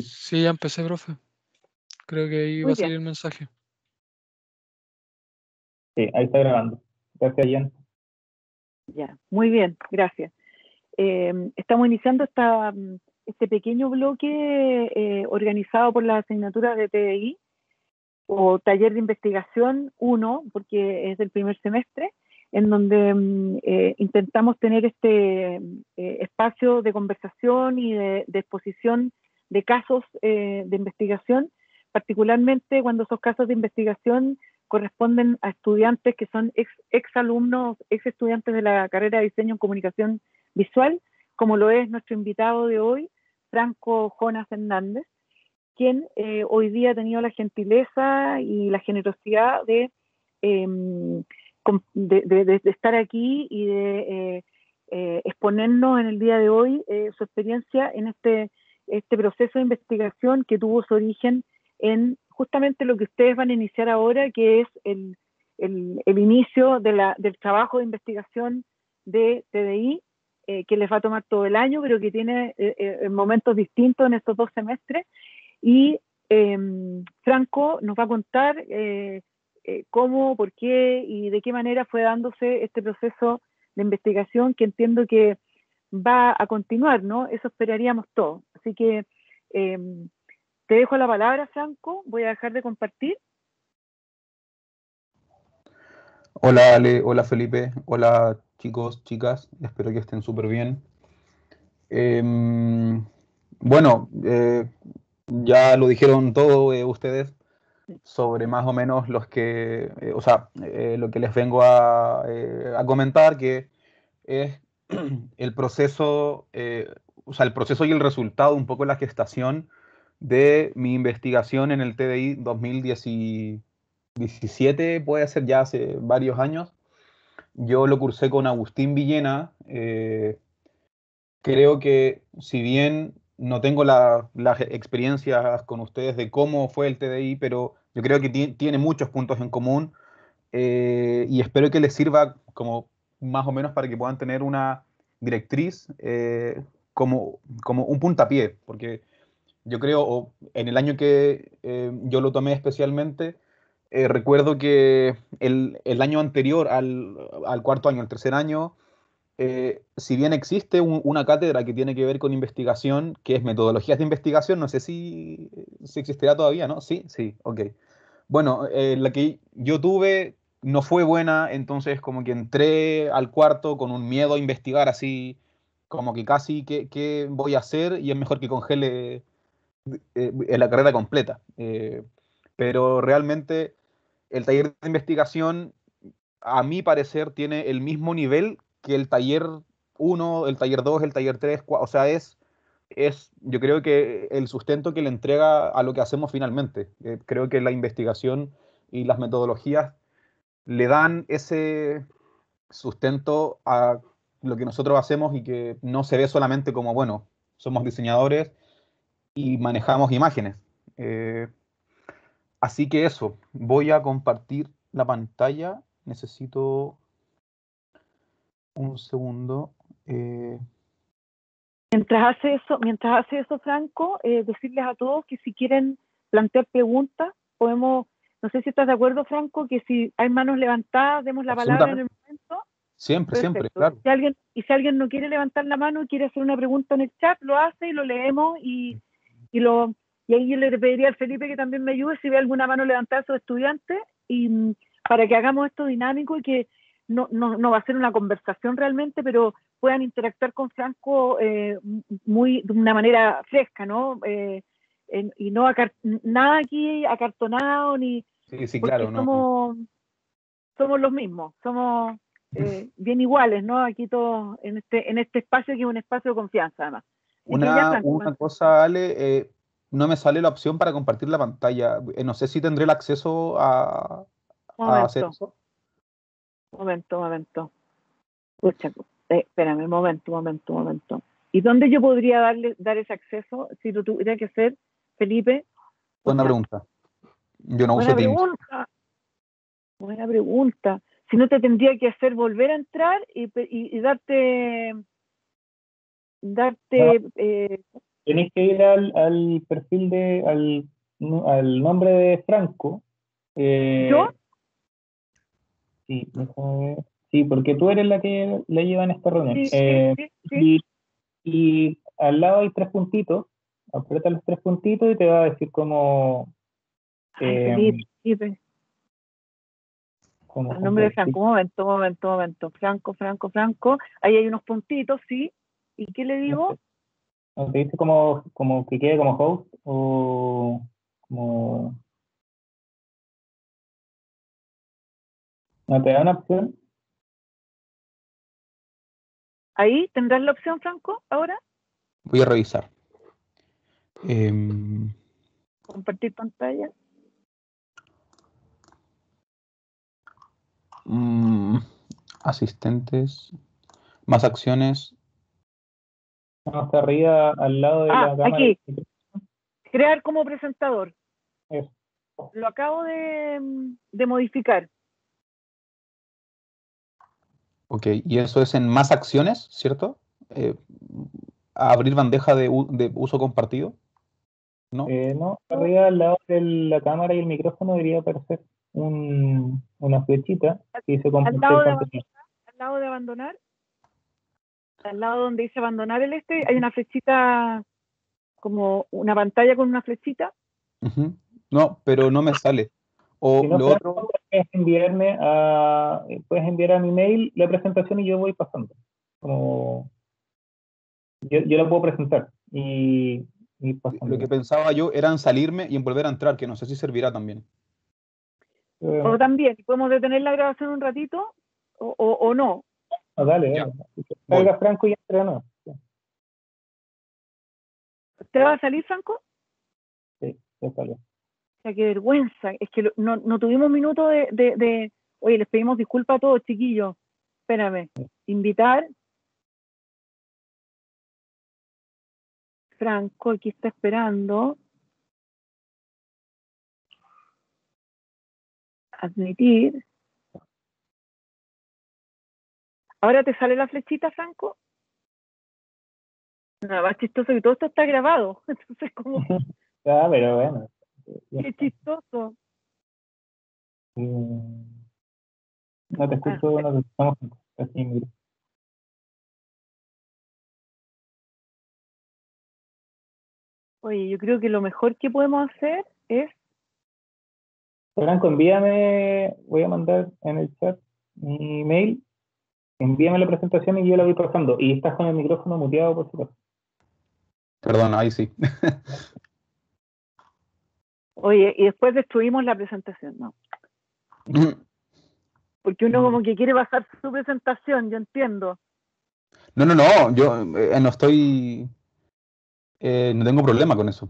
Sí, ya empecé, profe. Creo que ahí va a salir el mensaje. Sí, ahí está grabando. Gracias, Jan. Ya, muy bien, gracias. Em, estamos iniciando esta, este pequeño bloque eh, organizado por la asignatura de TDI o Taller de Investigación 1, porque es del primer semestre, en donde em, eh, intentamos tener este eh, espacio de conversación y de exposición de casos eh, de investigación, particularmente cuando esos casos de investigación corresponden a estudiantes que son ex, ex alumnos, ex estudiantes de la carrera de diseño en comunicación visual, como lo es nuestro invitado de hoy, Franco Jonas Hernández, quien eh, hoy día ha tenido la gentileza y la generosidad de, em, de, estar aquí y de eh, exponernos en el día de hoy su experiencia en este este proceso de investigación que tuvo su origen en justamente lo que ustedes van a iniciar ahora, que es el, inicio del trabajo de investigación de TDI, eh, que les va a tomar todo el año, pero que tiene eh, eh, momentos distintos en estos dos semestres. Y em, Franco nos va a contar cómo, por qué y de qué manera fue dándose este proceso de investigación que entiendo que va a continuar, ¿no? Eso esperaríamos todo. Así que em, te dejo la palabra, Franco. Voy a dejar de compartir. Hola Ale, hola Felipe, hola chicos, chicas, espero que estén súper bien. Em, bueno, eh, ya lo dijeron todo eh, ustedes sobre más o menos los que, eh, o sea, lo que les vengo a, a comentar, que es el proceso, eh, o sea, el proceso y el resultado, un poco la gestación de mi investigación en el TDI 2017, puede ser ya hace varios años. Yo lo cursé con Agustín Villena. Eh, creo que si bien no tengo las experiencias con ustedes de cómo fue el TDI, pero yo creo que tiene muchos puntos en común eh, y espero que les sirva como más o menos para que puedan tener una directriz eh, como, como un puntapié, porque yo creo, en el año que eh, yo lo tomé especialmente, eh, recuerdo que el, el año anterior al, al, cuarto año, al tercer año, si bien existe una cátedra que tiene que ver con investigación, que es metodologías de investigación, no sé si, si existirá todavía, ¿no? Sí, sí, ok. Bueno, la que yo tuve no fue buena, entonces como que entré al cuarto con un miedo a investigar así, como que casi qué, voy a hacer y es mejor que congele eh, eh la carrera completa. Eh, pero realmente el taller de investigación, a mi parecer, tiene el mismo nivel que el taller 1, el taller 2, el taller 3, o sea, es, es yo creo que el sustento que le entrega a lo que hacemos finalmente. Eh, creo que la investigación y las metodologías le dan ese sustento a lo que nosotros hacemos y que no se ve solamente como, bueno, somos diseñadores y manejamos imágenes. Eh, así que eso, voy a compartir la pantalla. Necesito un segundo. Eh. Mientras hace eso, mientras eso, Franco, eh, decirles a todos que si quieren plantear preguntas, podemos no sé si estás de acuerdo, Franco, que si hay manos levantadas, demos la palabra en el momento. Siempre, siempre, claro. y si alguien no quiere levantar la mano y quiere hacer una pregunta en el chat, lo hace y lo leemos y, lo y ahí yo le pediría al Felipe que también me ayude si ve alguna mano levantada de sus estudiantes y mm, para que hagamos esto dinámico y que no, va a ser una conversación realmente, pero puedan interactuar con Franco eh, muy de una manera fresca, ¿no? Eh, y no nada aquí acartonado ni Sí, claro. No. Somos, los mismos, somos eh, bien iguales, ¿no? Aquí todos en este, en este espacio que es un espacio de confianza, además. Este, una, una cosa, Ale, eh, no me sale la opción para compartir la pantalla. Eh, no sé si tendré el acceso a, momento, a hacer eso. Momento, momento. espérame, momento, momento, momento. ¿Y dónde yo podría darle, dar ese acceso si lo tuviera que hacer, Felipe? Buena pregunta. Yo no Buena Pregunta. Buena pregunta. Si no te tendría que hacer volver a entrar y, darte. Darte. Eh, Tenés que ir al, perfil de. Al, nombre de Franco. Eh, ¿Yo? Sí, Sí, porque tú eres la que le lleva en esta reunión. Eh, y, al lado hay tres puntitos, aprieta los tres puntitos y te va a decir cómo... Eh, el nombre de Franco, un momento, un momento, un momento. Franco, Franco, Franco. Ahí hay unos puntitos, sí. ¿Y qué le digo? te dice como, como que quede como host o como... ¿No te da una opción? ¿Ahí tendrás la opción, Franco, ahora? Voy a revisar. Em, Compartir pantalla. Mm, asistentes. Más acciones. Hasta arriba, al lado de ah, la cámara. Crear como presentador. Lo acabo de, de modificar. Ok, y eso es en más acciones, ¿cierto? Eh, abrir bandeja de, uso compartido. Eh, no, arriba al lado de la cámara y el micrófono diría perfecto una flechita que dice al lado, de al lado de abandonar, al lado donde dice abandonar el este, hay una flechita como una pantalla con una flechita. No, pero no me sale. O lo otro. Puedes enviarme a, puedes enviar a mi mail la presentación y yo voy pasando. Como yo, yo la puedo presentar y, Lo que pensaba yo era en salirme y en volver a entrar, que no sé si servirá también. Eh, o también, podemos detener la grabación un ratito o, o, no. Ah, dale, ya. Salga Franco y no. ¿Te va a salir, Franco? Sí, ya salió. O sea, qué vergüenza. Es que no, no tuvimos minuto de, de, de, Oye, les pedimos disculpas a todos, chiquillos. Espérame. Invitar. Franco, aquí está esperando. admitir. ¿Ahora te sale la flechita, Franco? Nada más chistoso que todo esto está grabado. Entonces, como. ah, pero bueno. Qué chistoso. no te escucho, ah, Oye, yo creo que lo mejor que podemos hacer es Franco, envíame, voy a mandar en el chat mi email, envíame la presentación y yo la voy pasando. Y estás con el micrófono muteado, por supuesto. Perdón, ahí sí. Oye, y después destruimos la presentación, ¿no? Mm. Porque uno mm. como que quiere bajar su presentación, yo entiendo. No, no, no, yo eh, no estoy, eh, no tengo problema con eso.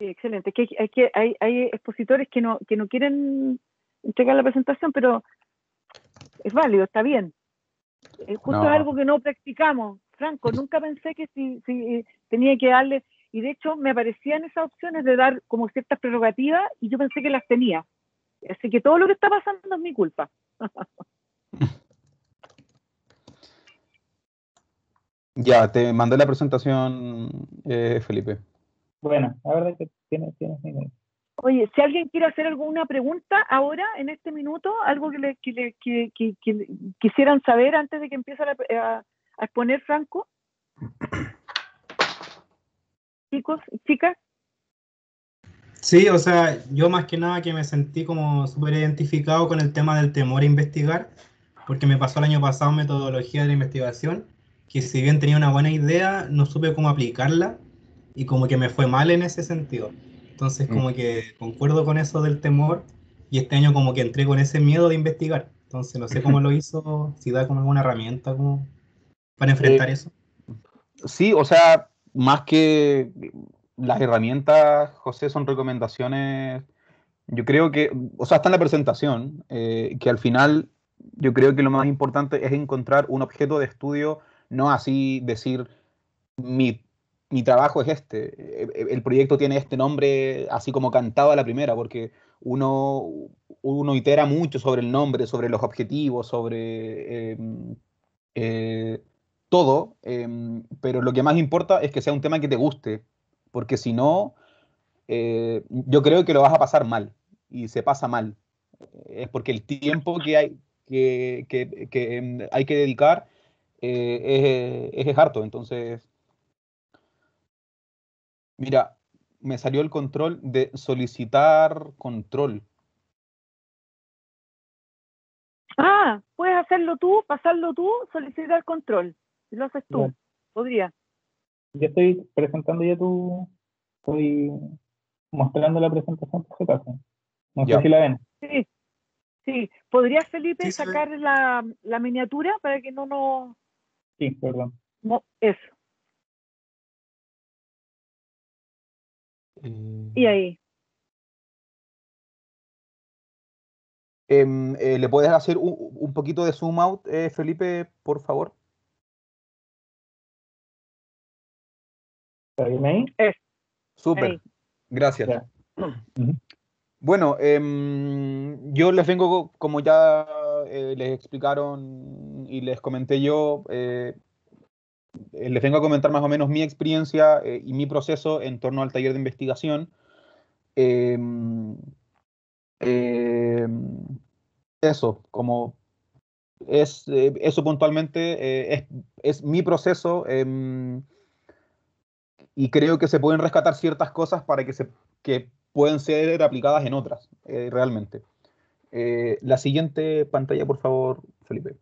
Sí, excelente. Que hay, que, hay, expositores que no, que no quieren entregar la presentación, pero es válido, está bien. es eh, justo es algo que no practicamos. Franco, nunca pensé que si, eh, tenía que darle, y de hecho me aparecían esas opciones de dar como ciertas prerrogativas y yo pensé que las tenía. Así que todo lo que está pasando es mi culpa. ya, te mandé la presentación, eh, Felipe. Bueno, la verdad que tienes, Oye, si alguien quiere hacer alguna pregunta ahora, en este minuto, algo que, quisieran saber antes de que empiece eh, a, exponer Franco. Chicos, chicas. Sí, o sea, yo más que nada que me sentí como súper identificado con el tema del temor a investigar, porque me pasó el año pasado metodología de la investigación, que si bien tenía una buena idea, no supe cómo aplicarla y como que me fue mal en ese sentido. Entonces como mm. que concuerdo con eso del temor y este año como que entré con ese miedo de investigar. Entonces no sé cómo lo hizo, si da como alguna herramienta como para eh, enfrentar eso. Sí, o sea, más que las herramientas, José, son recomendaciones. Yo creo que, o sea, está en la presentación, eh, que al final yo creo que lo más importante es encontrar un objeto de estudio, no así decir mi mi trabajo es este, e, e, el proyecto tiene este nombre así como cantado a la primera, porque uno, uno itera mucho sobre el nombre, sobre los objetivos, sobre em, eh, todo, em, pero lo que más importa es que sea un tema que te guste, porque si no, eh, yo creo que lo vas a pasar mal, y se pasa mal. Es porque el tiempo que hay que, em, hay que dedicar eh, es, es harto, entonces Mira, me salió el control de solicitar control. Ah, puedes hacerlo tú, pasarlo tú, solicitar control. Lo haces tú. Podría. Yo estoy presentando ya tu. Estoy mostrando la presentación ¿qué pasa? No sé si la ven. Sí. Sí. ¿Podrías, Felipe, sacar la, miniatura para que no nos. Sí, perdón. No, eso. Y eh, ahí. Em, eh, ¿Le puedes hacer un, poquito de zoom out, eh, Felipe, por favor? Súper, gracias. Bueno, em, yo les vengo, como ya les explicaron y les comenté yo, eh, les vengo a comentar más o menos mi experiencia eh, y mi proceso en torno al taller de investigación. Em, em, eso, como es, eh, eso puntualmente es, es, mi proceso em, y creo que se pueden rescatar ciertas cosas para que, se, pueden ser aplicadas en otras, realmente. la siguiente pantalla, por favor, Felipe.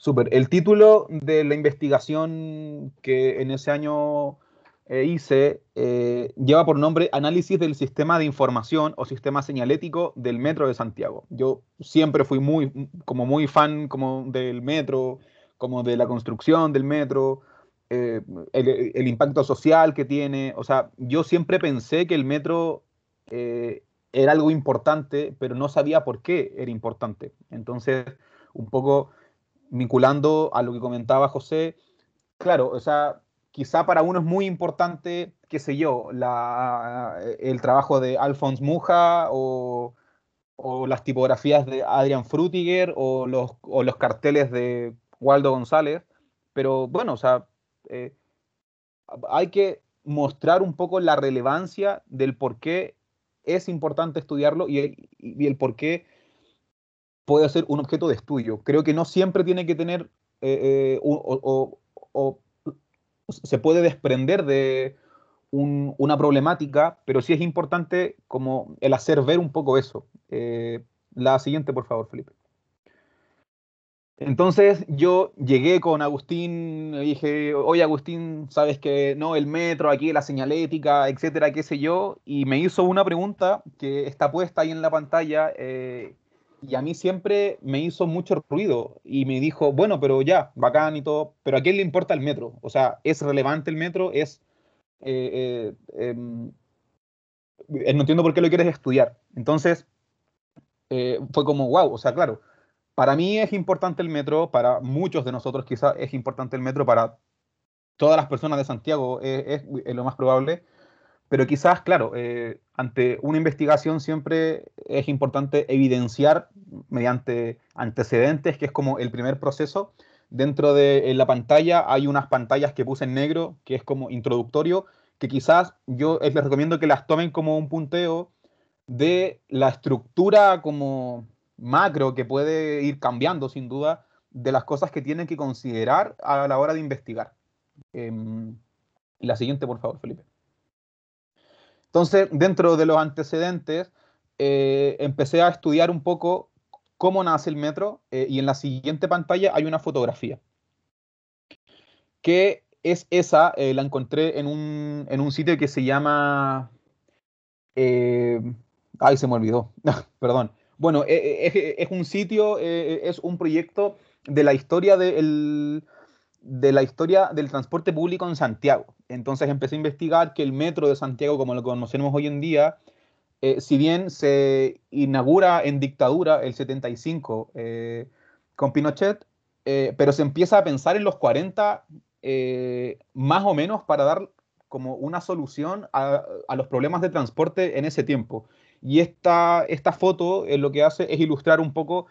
Súper. El título de la investigación que en ese año eh, hice eh, lleva por nombre Análisis del Sistema de Información o Sistema Señalético del Metro de Santiago. Yo siempre fui muy, como muy fan como del metro, como de la construcción del metro, eh, el, el, impacto social que tiene. O sea, yo siempre pensé que el metro era algo importante, pero no sabía por qué era importante. Entonces, un poco vinculando a lo que comentaba José, claro, o sea, quizá para uno es muy importante, qué sé yo, la, eh, el trabajo de Alphonse Muja o, las tipografías de Adrian Frutiger o los, o los carteles de Waldo González, pero bueno, o sea, eh, hay que mostrar un poco la relevancia del por qué es importante estudiarlo y, el, y el por qué puede ser un objeto de estudio. Creo que no siempre tiene que tener eh, eh, o, se puede desprender de una problemática, pero sí es importante como el hacer ver un poco eso. Eh, la siguiente, por favor, Felipe. Entonces yo llegué con Agustín, dije, oye Agustín, sabes que no, el metro, aquí la señalética, etcétera, qué sé yo, y me hizo una pregunta que está puesta ahí en la pantalla, y a mí siempre me hizo mucho ruido y me dijo, bueno, pero ya, bacán y todo, pero ¿a quién le importa el metro? O sea, ¿es relevante el metro? Es... Eh, eh, em, eh, no entiendo por qué lo quieres estudiar. Entonces, fue como, wow, o sea, claro, para mí es importante el metro, para muchos de nosotros quizás es importante el metro, para todas las personas de Santiago es lo más probable pero quizás, claro, eh, ante una investigación siempre es importante evidenciar mediante antecedentes, que es como el primer proceso. Dentro de la pantalla hay unas pantallas que puse en negro, que es como introductorio, que quizás yo les recomiendo que las tomen como un punteo de la estructura como macro que puede ir cambiando sin duda de las cosas que tienen que considerar a la hora de investigar. Em, la siguiente, por favor, Felipe. Entonces, dentro de los antecedentes, eh, empecé a estudiar un poco cómo nace el metro eh, y en la siguiente pantalla hay una fotografía. Que es esa, eh, la encontré en un, sitio que se llama... ay, se me olvidó, perdón. Bueno, e, e, es, un sitio, es un proyecto de la historia de la historia del transporte público en Santiago. Entonces empecé a investigar que el metro de Santiago, como lo conocemos hoy en día, eh, si bien se inaugura en dictadura el 75 eh, con Pinochet, eh, pero se empieza a pensar en los 40 más o menos para dar como una solución a, los problemas de transporte en ese tiempo. Y esta, esta foto lo que hace es ilustrar un poco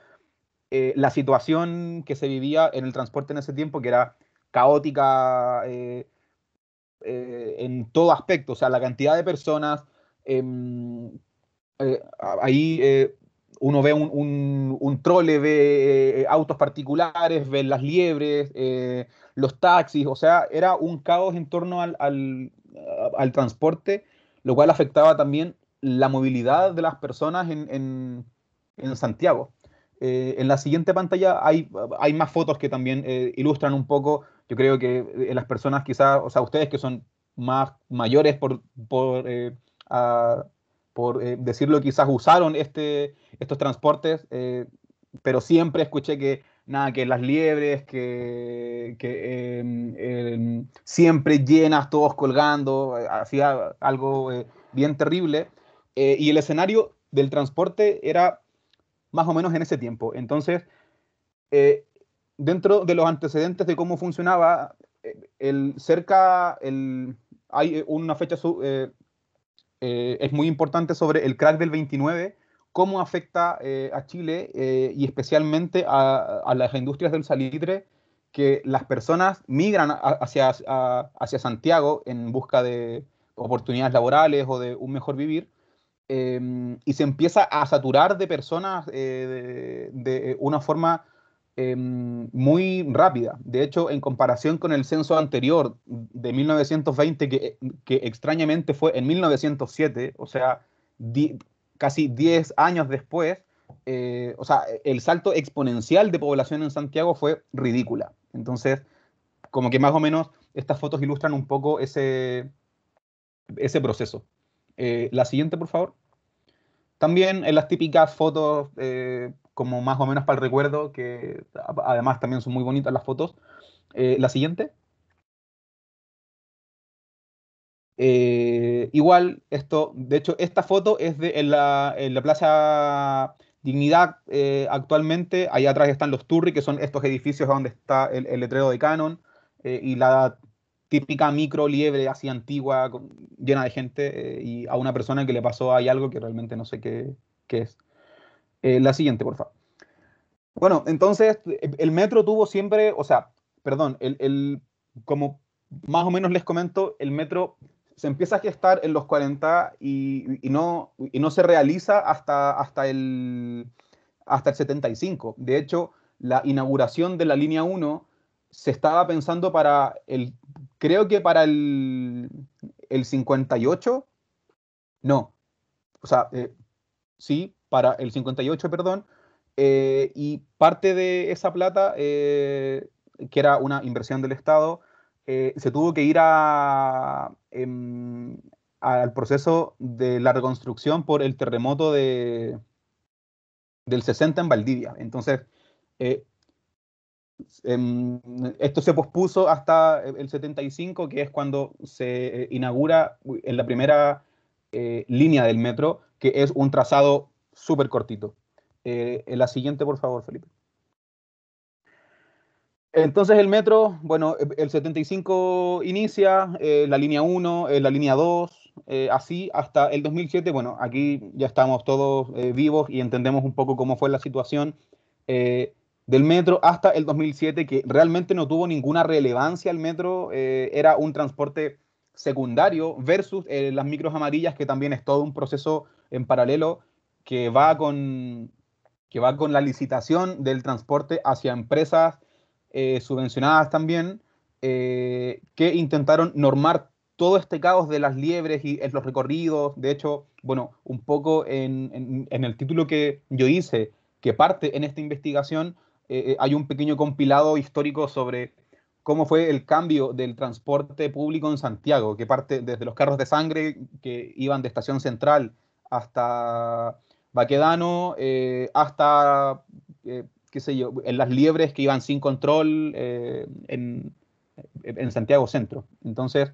la situación que se vivía en el transporte en ese tiempo, que era caótica, eh, en todo aspecto, o sea, la cantidad de personas, em, eh, ahí eh, uno ve un, un, trole, ve autos particulares, ve las liebres, los taxis, o sea, era un caos en torno al, transporte, lo cual afectaba también la movilidad de las personas en Santiago. Eh, en la siguiente pantalla hay, más fotos que también eh, ilustran un poco. Yo creo que eh, las personas quizás, o sea, ustedes que son más mayores por, por, por decirlo, quizás usaron este, estos transportes, pero siempre escuché que nada, que las liebres, que, em, em, siempre llenas, todos colgando, hacía algo bien terrible. y el escenario del transporte era más o menos en ese tiempo. Entonces, eh, dentro de los antecedentes de cómo funcionaba, eh, el, cerca, hay eh, una fecha es muy importante sobre el crack del 29, cómo afecta a Chile y especialmente a, las industrias del salitre, que las personas migran hacia, hacia Santiago en busca de oportunidades laborales o de un mejor vivir, Em, y se empieza a saturar de personas eh, de, eh, una forma em, muy rápida. De hecho, en comparación con el censo anterior de 1920, eh, que, extrañamente fue en 1907, o sea, casi 10 años después, o sea, el salto exponencial de población en Santiago fue ridícula. Entonces, como que más o menos estas fotos ilustran un poco ese, ese proceso. Eh, la siguiente, por favor. También en eh, las típicas fotos, eh, como más o menos para el recuerdo, que además también son muy bonitas las fotos. la siguiente. igual, esto, de hecho, esta foto es de la, Plaza Dignidad actualmente. Ahí atrás están los Turri, que son estos edificios donde está el, letrero de Canon. y la típica micro liebre así antigua, llena de gente, eh, y a una persona que le pasó hay algo que realmente no sé qué, qué es. Eh, la siguiente, por favor. Bueno, entonces eh, el metro tuvo siempre, o sea, perdón, el, el, como más o menos les comento, el metro se empieza a gestar en los 40 y, y no, y no se realiza hasta, hasta, el, hasta el 75. De hecho, la inauguración de la línea 1 se estaba pensando para el creo que para el, 58, no, o sea, eh, sí, para el 58, perdón, eh, y parte de esa plata, eh, que era una inversión del Estado, se tuvo que ir a, em, al proceso de la reconstrucción por el terremoto de, del 60 en Valdivia. Entonces, Em, esto se pospuso hasta el 75, que es cuando se eh, inaugura en la primera eh, línea del metro, que es un trazado súper cortito. Eh, la siguiente, por favor, Felipe. Entonces el metro, bueno, eh, el 75 inicia, la línea 1, la línea 2, así hasta el 2007. Bueno, aquí ya estamos todos vivos y entendemos un poco cómo fue la situación. Eh, del metro hasta el 2007, que realmente no tuvo ninguna relevancia el metro, eh, era un transporte secundario versus eh, las micros amarillas, que también es todo un proceso en paralelo que va con, que va con la licitación del transporte hacia empresas eh, subvencionadas también, que intentaron normar todo este caos de las liebres y los recorridos. De hecho, bueno, un poco en el título que yo hice, que parte en esta investigación, eh, eh, hay un pequeño compilado histórico sobre cómo fue el cambio del transporte público en Santiago, que parte desde los carros de sangre que iban de Estación Central hasta Baquedano, eh, hasta, qué sé yo, en las liebres que iban sin control en, Santiago Centro. Entonces,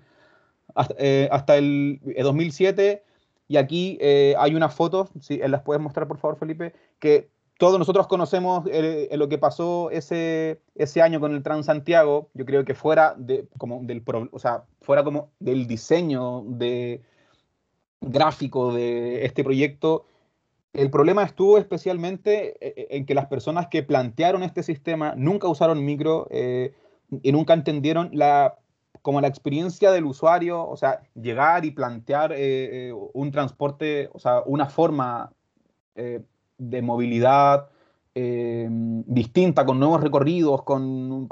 hasta, el, 2007, y aquí hay unas fotos, si las puedes mostrar por favor, Felipe, que todos nosotros conocemos eh, eh, lo que pasó ese, ese año con el Transantiago. Yo creo que fuera, como del, fuera como del diseño de, gráfico de este proyecto, el problema estuvo especialmente eh, en que las personas que plantearon este sistema nunca usaron micro y nunca entendieron la, como la experiencia del usuario, o sea, llegar y plantear un transporte, o sea, una forma de movilidad eh, distinta, con nuevos recorridos, con,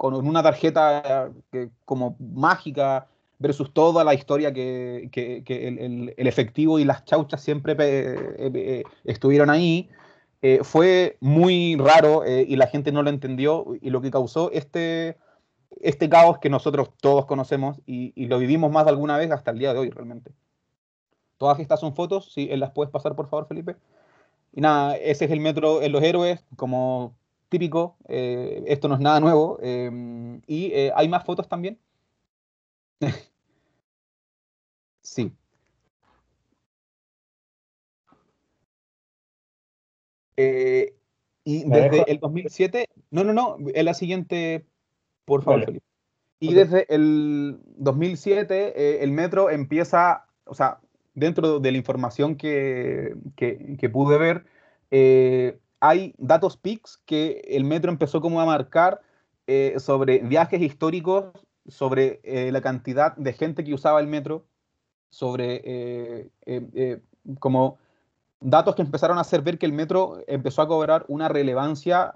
una tarjeta eh, como mágica versus toda la historia que, el, efectivo y las chauchas siempre eh, estuvieron ahí. fue muy raro y la gente no lo entendió y lo que causó este, este caos que nosotros todos conocemos y, lo vivimos más de alguna vez hasta el día de hoy realmente. Todas estas son fotos, si las puedes pasar por favor Felipe. Y nada, ese es el metro en los héroes, como típico, eh, esto no es nada nuevo. Em, y eh, hay más fotos también. sí. Eh, y desde el 2007, no, no, no, es la siguiente, por favor, Felipe. Y desde el 2007 el metro empieza, o sea, dentro de la información que, pude ver, eh, hay datos PICS que el metro empezó como a marcar eh, sobre viajes históricos, sobre eh, la cantidad de gente que usaba el metro, sobre como datos que empezaron a hacer ver que el metro empezó a cobrar una relevancia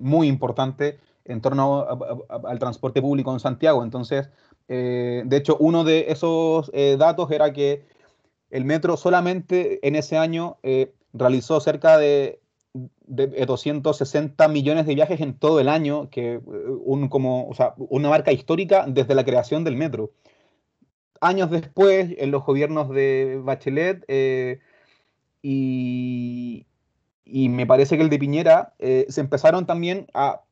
muy importante en torno al transporte público en Santiago. Entonces, de hecho, uno de esos datos era que el metro solamente en ese año eh, realizó cerca de, 260 millones de viajes en todo el año, que eh, como, una marca histórica desde la creación del metro. Años después, en los gobiernos de Bachelet eh, y, me parece que el de Piñera, se empezaron también a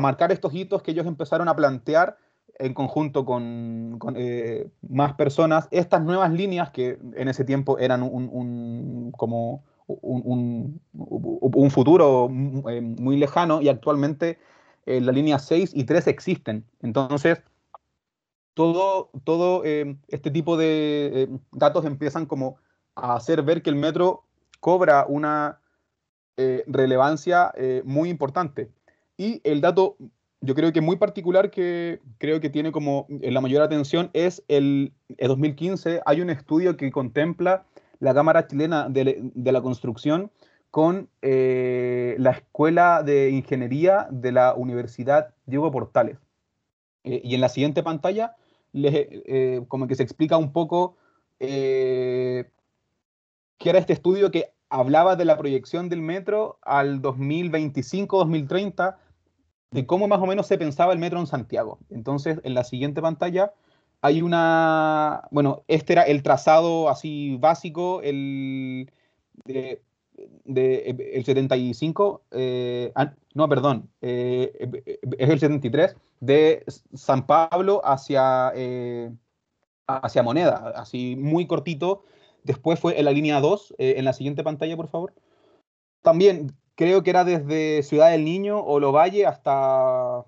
marcar estos hitos que ellos empezaron a plantear en conjunto con, eh, más personas estas nuevas líneas que en ese tiempo eran un, como un, futuro eh, muy lejano y actualmente eh, la línea 6 y 3 existen. Entonces, todo, todo este tipo de datos empiezan como a hacer ver que el metro cobra una relevancia muy importante. Y el dato yo creo que muy particular que creo que tiene como eh, la mayor atención es el, 2015 hay un estudio que contempla la Cámara Chilena de, la Construcción con eh, la Escuela de Ingeniería de la Universidad Diego Portales. Eh, y en la siguiente pantalla les, como que se explica un poco qué era este estudio que hablaba de la proyección del metro al 2025-2030 de cómo más o menos se pensaba el metro en Santiago. Entonces, en la siguiente pantalla hay una, bueno, este era el trazado así básico, el de, el 75, eh, no, perdón, eh, es el 73, de San Pablo hacia, eh, hacia Moneda, así muy cortito. Después fue en la línea 2, en la siguiente pantalla, por favor. También creo que era desde Ciudad del Niño o Lo Valle hasta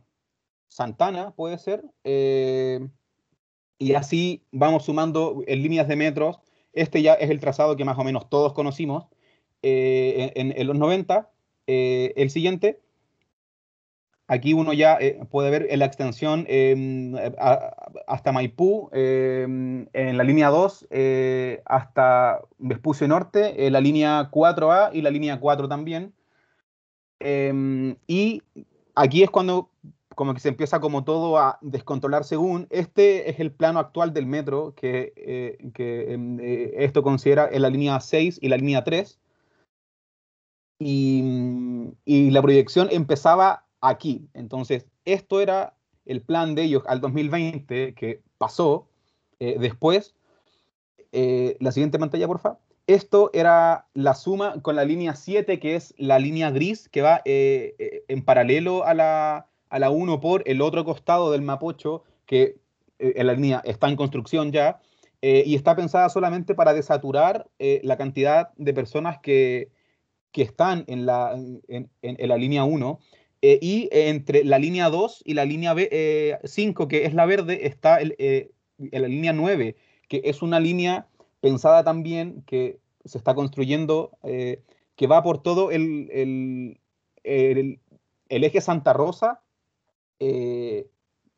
Santana, puede ser. Eh, y así vamos sumando en líneas de metros. Este ya es el trazado que más o menos todos conocimos eh, en, los 90. Eh, el siguiente, aquí uno ya puede ver en la extensión em, hasta Maipú, em, en la línea 2, hasta Vespucio Norte, la línea 4A y la línea 4 también. Em, y aquí es cuando como que se empieza como todo a descontrolar según. Este es el plano actual del metro, que, eh, em, eh, esto considera en la línea 6 y la línea 3. Mm, y, la proyección empezaba aquí. Entonces, esto era el plan de ellos al 2020 que pasó. Eh, después, la siguiente pantalla, por favor. Esto era la suma con la línea 7, que es la línea gris, que va eh, eh, en paralelo a la, a la 1 por el otro costado del Mapocho, que eh, la línea está en construcción ya, y está pensada solamente para desaturar la cantidad de personas que, están en la, en, la línea 1. y entre la línea 2 y la línea 5, que es la verde, está la línea 9, que es una línea pensada también, que se está construyendo, eh, que va por todo el, eje Santa Rosa, eh,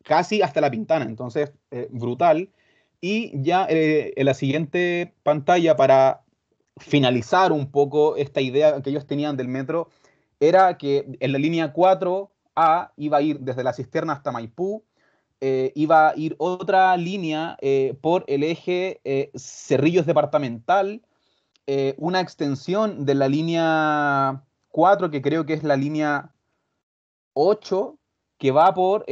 casi hasta la pintana, entonces eh, brutal. Y ya en la siguiente pantalla, para finalizar un poco esta idea que ellos tenían del metro, era que en la línea 4A iba a ir desde la cisterna hasta Maipú, eh, iba a ir otra línea eh, por el eje eh, Cerrillos Departamental, una extensión de la línea 4, que creo que es la línea 8, que va por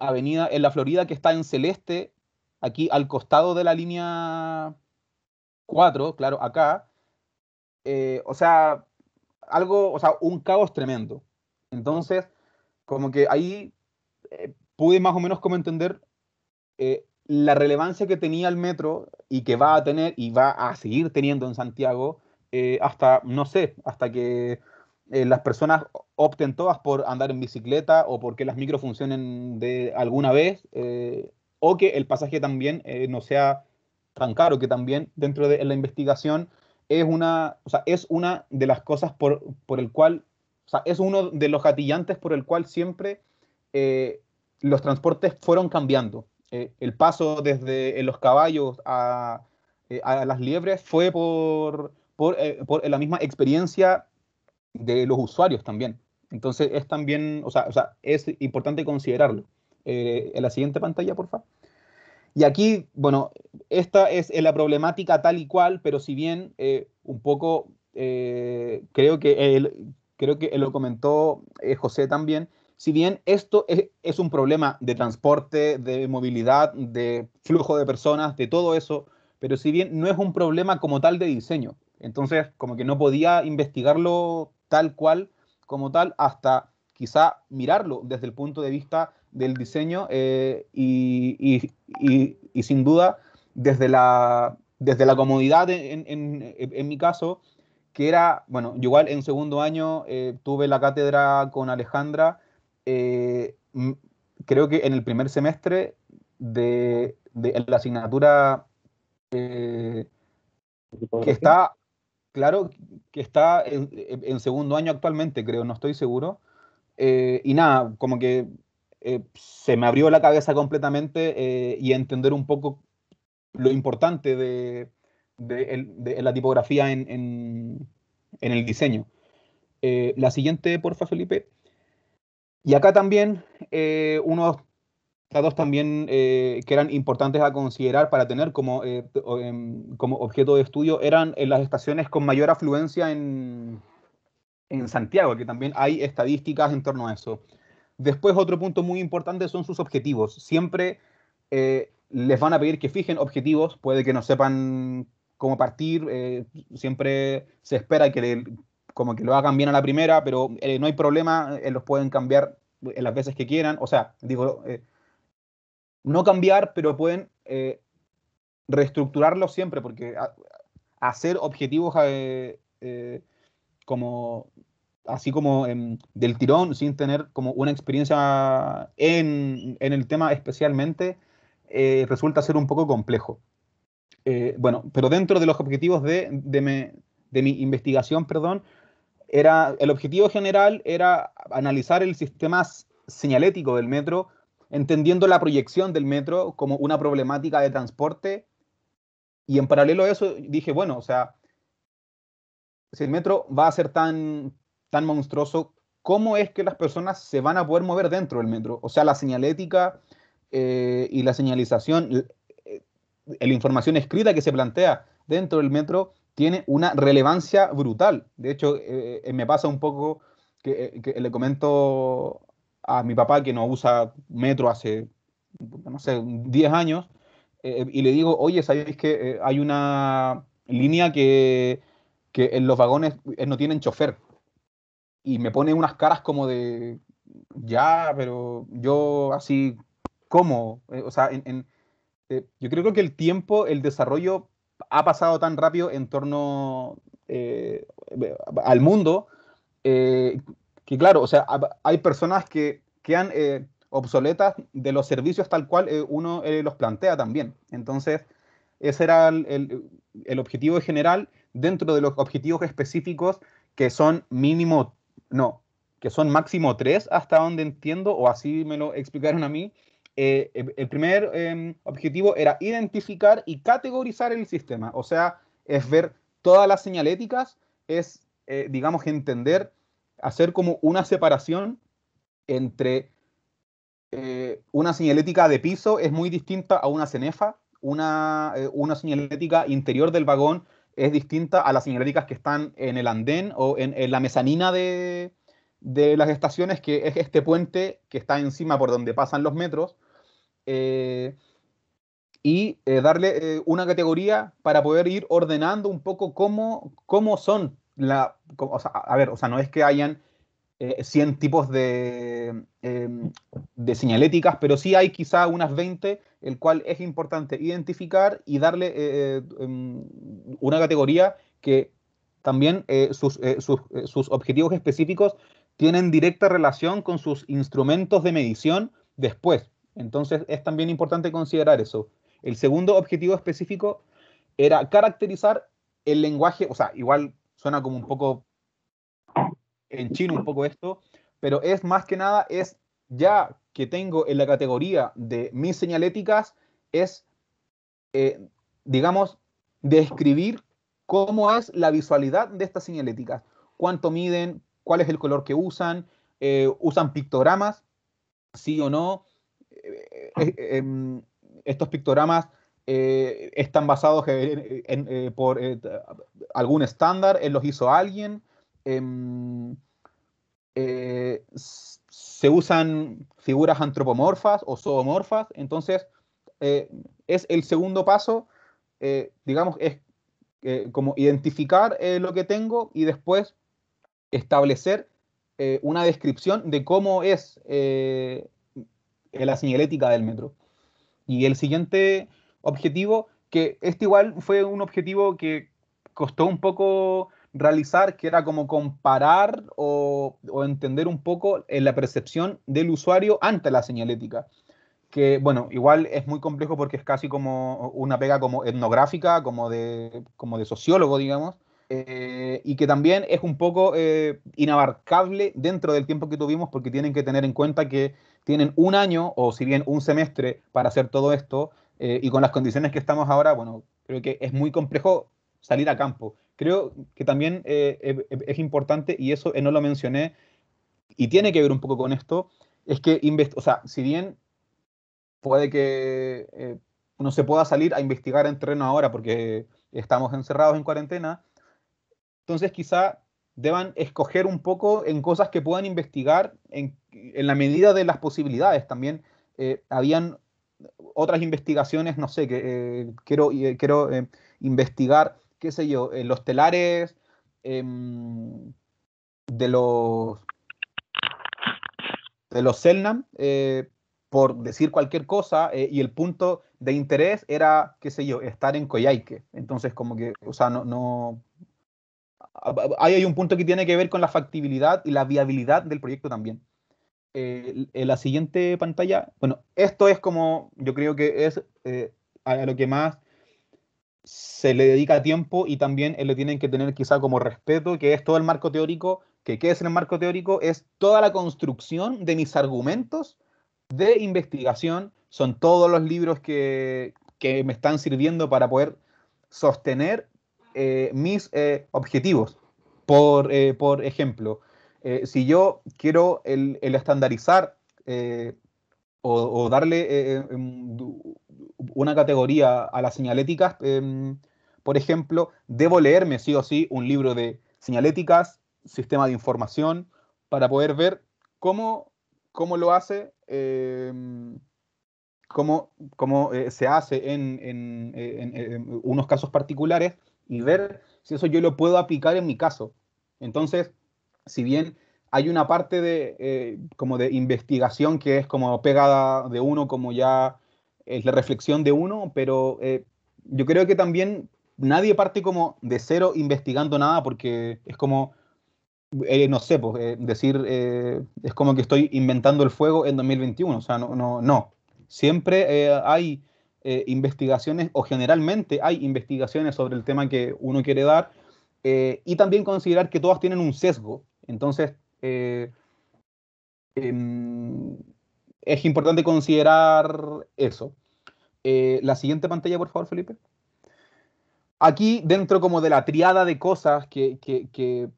Avenida en la Florida, que está en Celeste, aquí al costado de la línea 4, claro, acá. o sea, algo, o sea, un caos tremendo. Entonces, como que ahí pude más o menos como entender eh, la relevancia que tenía el metro y que va a tener y va a seguir teniendo en Santiago eh, hasta, no sé, hasta que eh, las personas opten todas por andar en bicicleta o porque las micro funcionen de alguna vez o que el pasaje también no sea tan caro, que también dentro de la investigación es una, es una de las cosas por, el cual, o sea, es uno de los gatillantes por el cual siempre los transportes fueron cambiando. Eh, el paso desde eh, los caballos eh, a, las liebres fue por, la misma experiencia de los usuarios también. Entonces es también, o sea, es importante considerarlo. en la siguiente pantalla, por favor. Y aquí, bueno, esta es la problemática tal y cual, pero si bien un poco creo que creo que lo comentó José también, si bien esto es, un problema de transporte, de movilidad, de flujo de personas, de todo eso, pero si bien no es un problema como tal de diseño. Entonces, como que no podía investigarlo tal cual, como tal, hasta quizá mirarlo desde el punto de vista del diseño eh, y, sin duda desde la, desde la comodidad en, mi caso, que era, bueno, igual en segundo año eh, tuve la cátedra con Alejandra eh, creo que en el primer semestre de, la asignatura eh, que está, claro, que está en, segundo año actualmente, creo, no estoy seguro. Eh, y nada, como que se me abrió la cabeza completamente y entender un poco lo importante de, la tipografía en el diseño. la siguiente, porfa, Felipe. Y acá también, eh, unos datos también eh, que eran importantes a considerar para tener como, eh, em, como objeto de estudio eran en las estaciones con mayor afluencia en, Santiago, que también hay estadísticas en torno a eso. Después, otro punto muy importante son sus objetivos. Siempre les van a pedir que fijen objetivos, puede que no sepan cómo partir, siempre se espera que, le, como que lo hagan bien a la primera, pero eh, no hay problema, eh, los pueden cambiar eh, las veces que quieran. O sea, digo, no cambiar, pero pueden reestructurarlo siempre, porque hacer objetivos como así como del tirón, sin tener como una experiencia en, en el tema especialmente, resulta ser un poco complejo. bueno, pero dentro de los objetivos de, de mi investigación, perdón, el objetivo general era analizar el sistema señalético del metro, entendiendo la proyección del metro como una problemática de transporte. Y en paralelo a eso dije, bueno, o sea, si el metro va a ser tan, tan monstruoso, ¿cómo es que las personas se van a poder mover dentro del metro? O sea, la señalética eh, y la señalización, la, eh, la información escrita que se plantea dentro del metro tiene una relevancia brutal. De hecho, eh, eh, me pasa un poco eh, que, le comento a mi papá que no usa metro hace, no sé, 10 años, y le digo, oye, ¿sabéis que hay una línea que, en los vagones no tienen chofer? Y me pone unas caras como de, ya, pero yo así, ¿cómo? o sea, yo creo que el tiempo, el desarrollo ha pasado tan rápido en torno eh, al mundo, eh, que claro, o sea, hay personas que quedan eh, obsoletas de los servicios tal cual uno los plantea también. Entonces, ese era el, el, objetivo general dentro de los objetivos específicos que son mínimo, no, que son máximo tres, hasta donde entiendo, o así me lo explicaron a mí, eh, em, el primer em, objetivo era identificar y categorizar el sistema, o sea, es ver todas las señaléticas, es, eh, digamos, entender, hacer como una separación entre eh, una señalética de piso es muy distinta a una cenefa, una, una señalética interior del vagón es distinta a las señaléticas que están en el andén o en, la mezanina de, de las estaciones, que es este puente que está encima por donde pasan los metros, eh, y eh, darle eh, una categoría para poder ir ordenando un poco cómo, cómo son la... a ver, o sea, no es que hayan 100 tipos de, em, de señaléticas, pero sí hay quizá unas 20, el cual es importante identificar y darle em, una categoría que también sus objetivos específicos tienen directa relación con sus instrumentos de medición después. Entonces es también importante considerar eso. El segundo objetivo específico era caracterizar el lenguaje, o sea, igual suena como un poco en chino un poco esto, pero es más que nada, es ya que tengo en la categoría de mis señaléticas, es, eh, digamos, describir cómo es la visualidad de estas señaléticas, cuánto miden, cuál es el color que usan, eh, usan pictogramas, sí o no, eh, eh, eh, em, estos pictogramas están basados por algún estándar, él los hizo alguien. Em, se usan figuras antropomorfas o zoomorfas, entonces es el segundo paso, digamos, es como identificar lo que tengo y después establecer una descripción de cómo es eh, la señalética del metro. Y el siguiente objetivo, que este igual fue un objetivo que costó un poco realizar, que era como comparar o, entender un poco eh, la percepción del usuario ante la señalética. Que, bueno, igual es muy complejo porque es casi como una pega como etnográfica, como de, como de sociólogo, digamos, eh, y que también es un poco inabarcable dentro del tiempo que tuvimos porque tienen que tener en cuenta que tienen un año o si bien un semestre para hacer todo esto eh, y con las condiciones que estamos ahora, bueno, creo que es muy complejo salir a campo. Creo que también eh, es importante, y eso eh, no lo mencioné, y tiene que ver un poco con esto, es que, o sea, si bien puede que no uno se pueda salir a investigar en terreno ahora porque estamos encerrados en cuarentena, entonces quizá deban escoger un poco en cosas que puedan investigar en, la medida de las posibilidades. También eh, habían otras investigaciones, no sé, que eh, quiero, eh, quiero investigar, qué sé yo, los telares em, de los de los Selnam, por decir cualquier cosa, y el punto de interés era, qué sé yo, estar en Coyhaique. Entonces, como que, o sea, no, no hay un punto que tiene que ver con la factibilidad y la viabilidad del proyecto también. en eh, eh, la siguiente pantalla, bueno, esto es como, yo creo que es eh, a lo que más se le dedica tiempo y también le tienen que tener quizá como respeto, que es todo el marco teórico, que qué es el marco teórico, es toda la construcción de mis argumentos de investigación, son todos los libros que, que me están sirviendo para poder sostener eh, mis eh, objetivos. Por, eh, ejemplo, si yo quiero el, estandarizar o, darle una categoría a las señaléticas, em, por ejemplo, debo leerme sí o sí un libro de señaléticas, sistema de información, para poder ver cómo, cómo lo hace em, cómo, se hace en, unos casos particulares y ver si eso yo lo puedo aplicar en mi caso. Entonces, si bien hay una parte de, eh, como de investigación que es como pegada de uno, como ya es la reflexión de uno, pero eh, yo creo que también nadie parte como de cero investigando nada porque es como, eh, no sé, pues, decir, es como que estoy inventando el fuego en 2021, o sea, no, no, no. Siempre hay eh, investigaciones o generalmente hay investigaciones sobre el tema que uno quiere dar eh, y también considerar que todas tienen un sesgo. Entonces, eh, em, es importante considerar eso. la siguiente pantalla, por favor, Felipe. Aquí, dentro como de la triada de cosas que, que,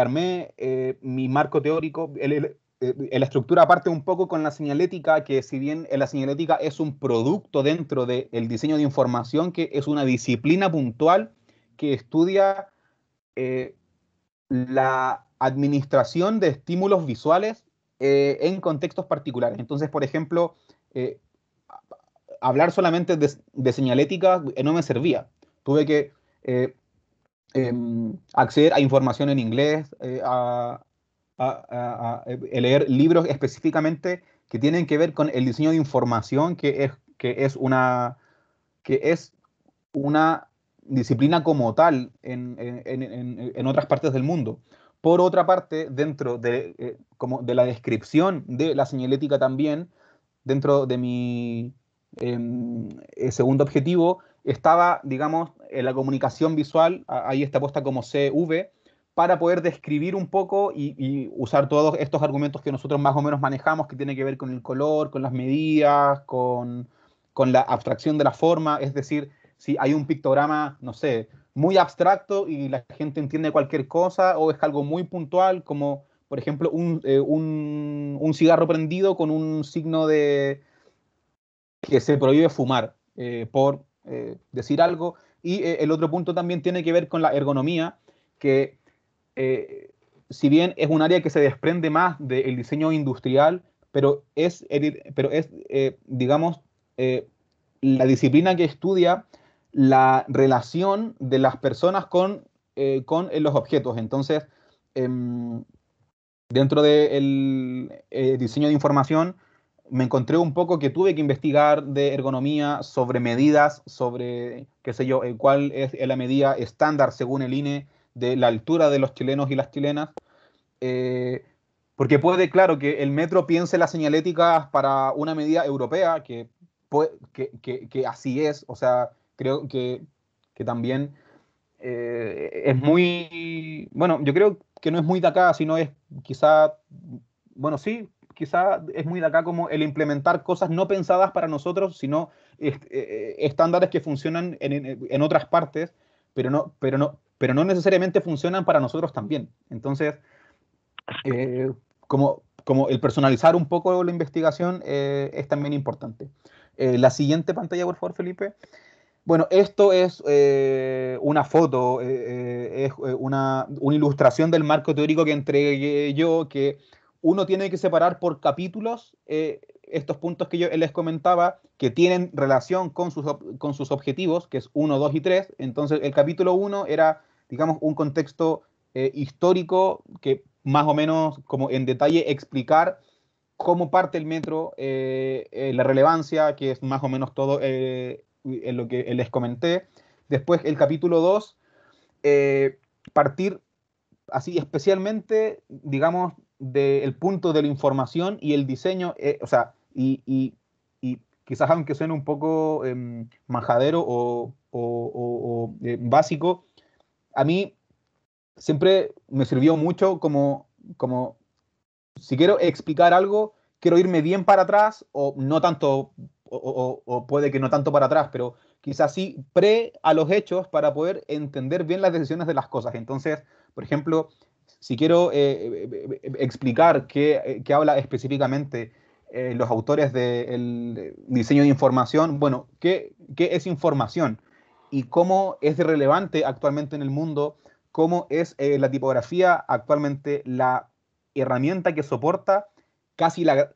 armé, mi marco teórico, eh, eh, la estructura parte un poco con la señalética, que si bien eh, la señalética es un producto dentro del diseño de información, que es una disciplina puntual que estudia la administración de estímulos visuales en contextos particulares. Entonces, por ejemplo, hablar solamente de, señalética no me servía. Tuve que em, acceder a información en inglés, a, a, eh, leer libros específicamente que tienen que ver con el diseño de información, que es, que es, una, que es una disciplina como tal en, otras partes del mundo. Por otra parte, dentro de, eh, como de la descripción de la señalética también, dentro de mi em, eh, segundo objetivo, estaba, digamos, en la comunicación visual, ahí está puesta como CV, para poder describir un poco y, usar todos estos argumentos que nosotros más o menos manejamos, que tiene que ver con el color, con las medidas, con, la abstracción de la forma, es decir, si hay un pictograma, no sé, muy abstracto y la gente entiende cualquier cosa, o es algo muy puntual, como por ejemplo un, eh, cigarro prendido con un signo de que se prohíbe fumar, eh, por eh, decir algo. Y el otro punto también tiene que ver con la ergonomía, que eh, si bien es un área que se desprende más del diseño industrial, pero es, pero es eh, digamos, eh, la disciplina que estudia la relación de las personas con, con los objetos. Entonces, em, dentro del diseño de información, me encontré un poco que tuve que investigar de ergonomía sobre medidas, sobre, qué sé yo, cuál es la medida estándar según el INE de la altura de los chilenos y las chilenas, eh, porque puede, claro, que el metro piense las señaléticas para una medida europea, que, así es, o sea, creo que, también eh, es muy, bueno, yo creo que no es muy de acá, sino es quizá, bueno, sí, quizá es muy de acá como el implementar cosas no pensadas para nosotros, sino eh, estándares que funcionan en, en, otras partes, pero no, pero no, pero no necesariamente funcionan para nosotros también. Entonces, eh, como, como el personalizar un poco la investigación eh, es también importante. Eh, la siguiente pantalla, por favor, Felipe. Bueno, esto es una foto, es una, una, ilustración del marco teórico que entregué yo, que uno tiene que separar por capítulos estos puntos que yo les comentaba, que tienen relación con sus, con sus objetivos, que es 1, 2 y 3. Entonces, el capítulo 1 era, digamos, un contexto eh, histórico que más o menos como en detalle explicar cómo parte el metro, eh, eh, la relevancia, que es más o menos todo en lo que les comenté. Después, el capítulo 2, partir así especialmente, digamos, del punto de la información y el diseño, o sea, y, y, quizás aunque suene un poco em, majadero o, eh, básico, a mí siempre me sirvió mucho como, como, si quiero explicar algo, quiero irme bien para atrás o no tanto, o puede que no tanto para atrás, pero quizás sí pre a los hechos para poder entender bien las decisiones de las cosas. Entonces, por ejemplo, si quiero eh, eh, explicar qué, qué, habla específicamente eh, los autores del eh, diseño de información, bueno, ¿qué, ¿qué, es información? ¿Y cómo es relevante actualmente en el mundo? ¿Cómo es eh, la tipografía actualmente la herramienta que soporta casi la,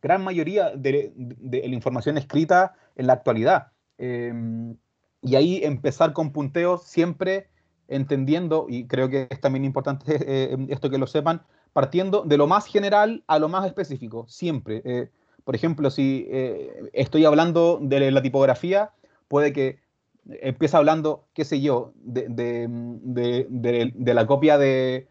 gran mayoría de, la información escrita en la actualidad? Em, y ahí empezar con punteos siempre entendiendo, y creo que es también importante esto que lo sepan, partiendo de lo más general a lo más específico, siempre. Eh, por ejemplo, si eh, estoy hablando de la tipografía, puede que empiece hablando, qué sé yo, de, la copia de,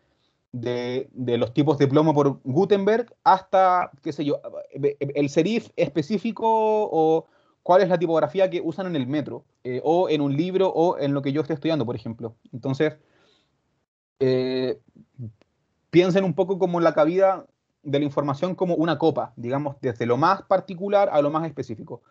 los tipos de plomo por Gutenberg hasta, qué sé yo, el serif específico o cuál es la tipografía que usan en el metro eh, o en un libro o en lo que yo esté estudiando, por ejemplo. Entonces, piensen un poco como la cabida de la información como una copa, digamos, desde lo más particular a lo más específico.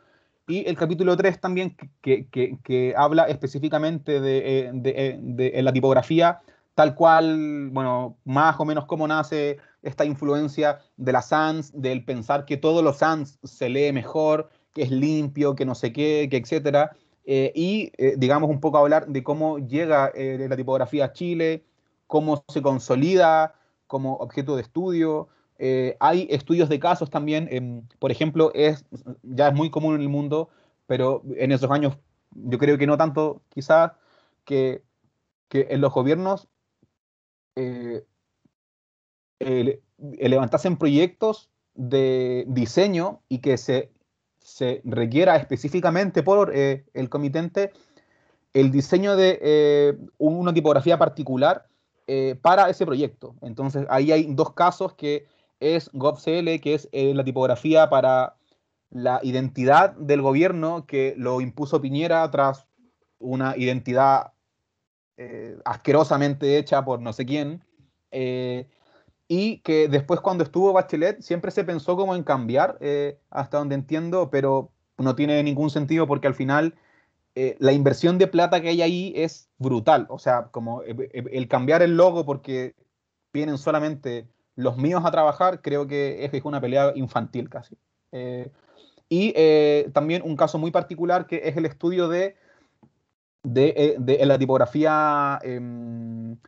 Y el capítulo 3 también, que, que, habla específicamente de, eh, de, eh, la tipografía, tal cual, bueno, más o menos cómo nace esta influencia de la sans, del pensar que todos los sans se lee mejor, que es limpio, que no sé qué, que etcétera. Eh, y, digamos, un poco hablar de cómo llega la tipografía a Chile, cómo se consolida como objeto de estudio. Eh, hay estudios de casos también, em, por ejemplo, es, ya es muy común en el mundo, pero en esos años yo creo que no tanto, quizás, que, que en los gobiernos eh, levantasen proyectos de diseño y que se, se requiera específicamente por eh, el comitente el diseño de una tipografía particular eh, para ese proyecto. Entonces ahí hay dos casos que es GovCL, que es eh, la tipografía para la identidad del gobierno que lo impuso Piñera tras una identidad eh, asquerosamente hecha por no sé quién, y que después cuando estuvo Bachelet siempre se pensó como en cambiar, hasta donde entiendo, pero no tiene ningún sentido porque al final eh, la inversión de plata que hay ahí es brutal. O sea, como eh, eh, el cambiar el logo porque vienen solamente los míos a trabajar, creo que es una pelea infantil casi. y también un caso muy particular que es el estudio de, de, la tipografía em,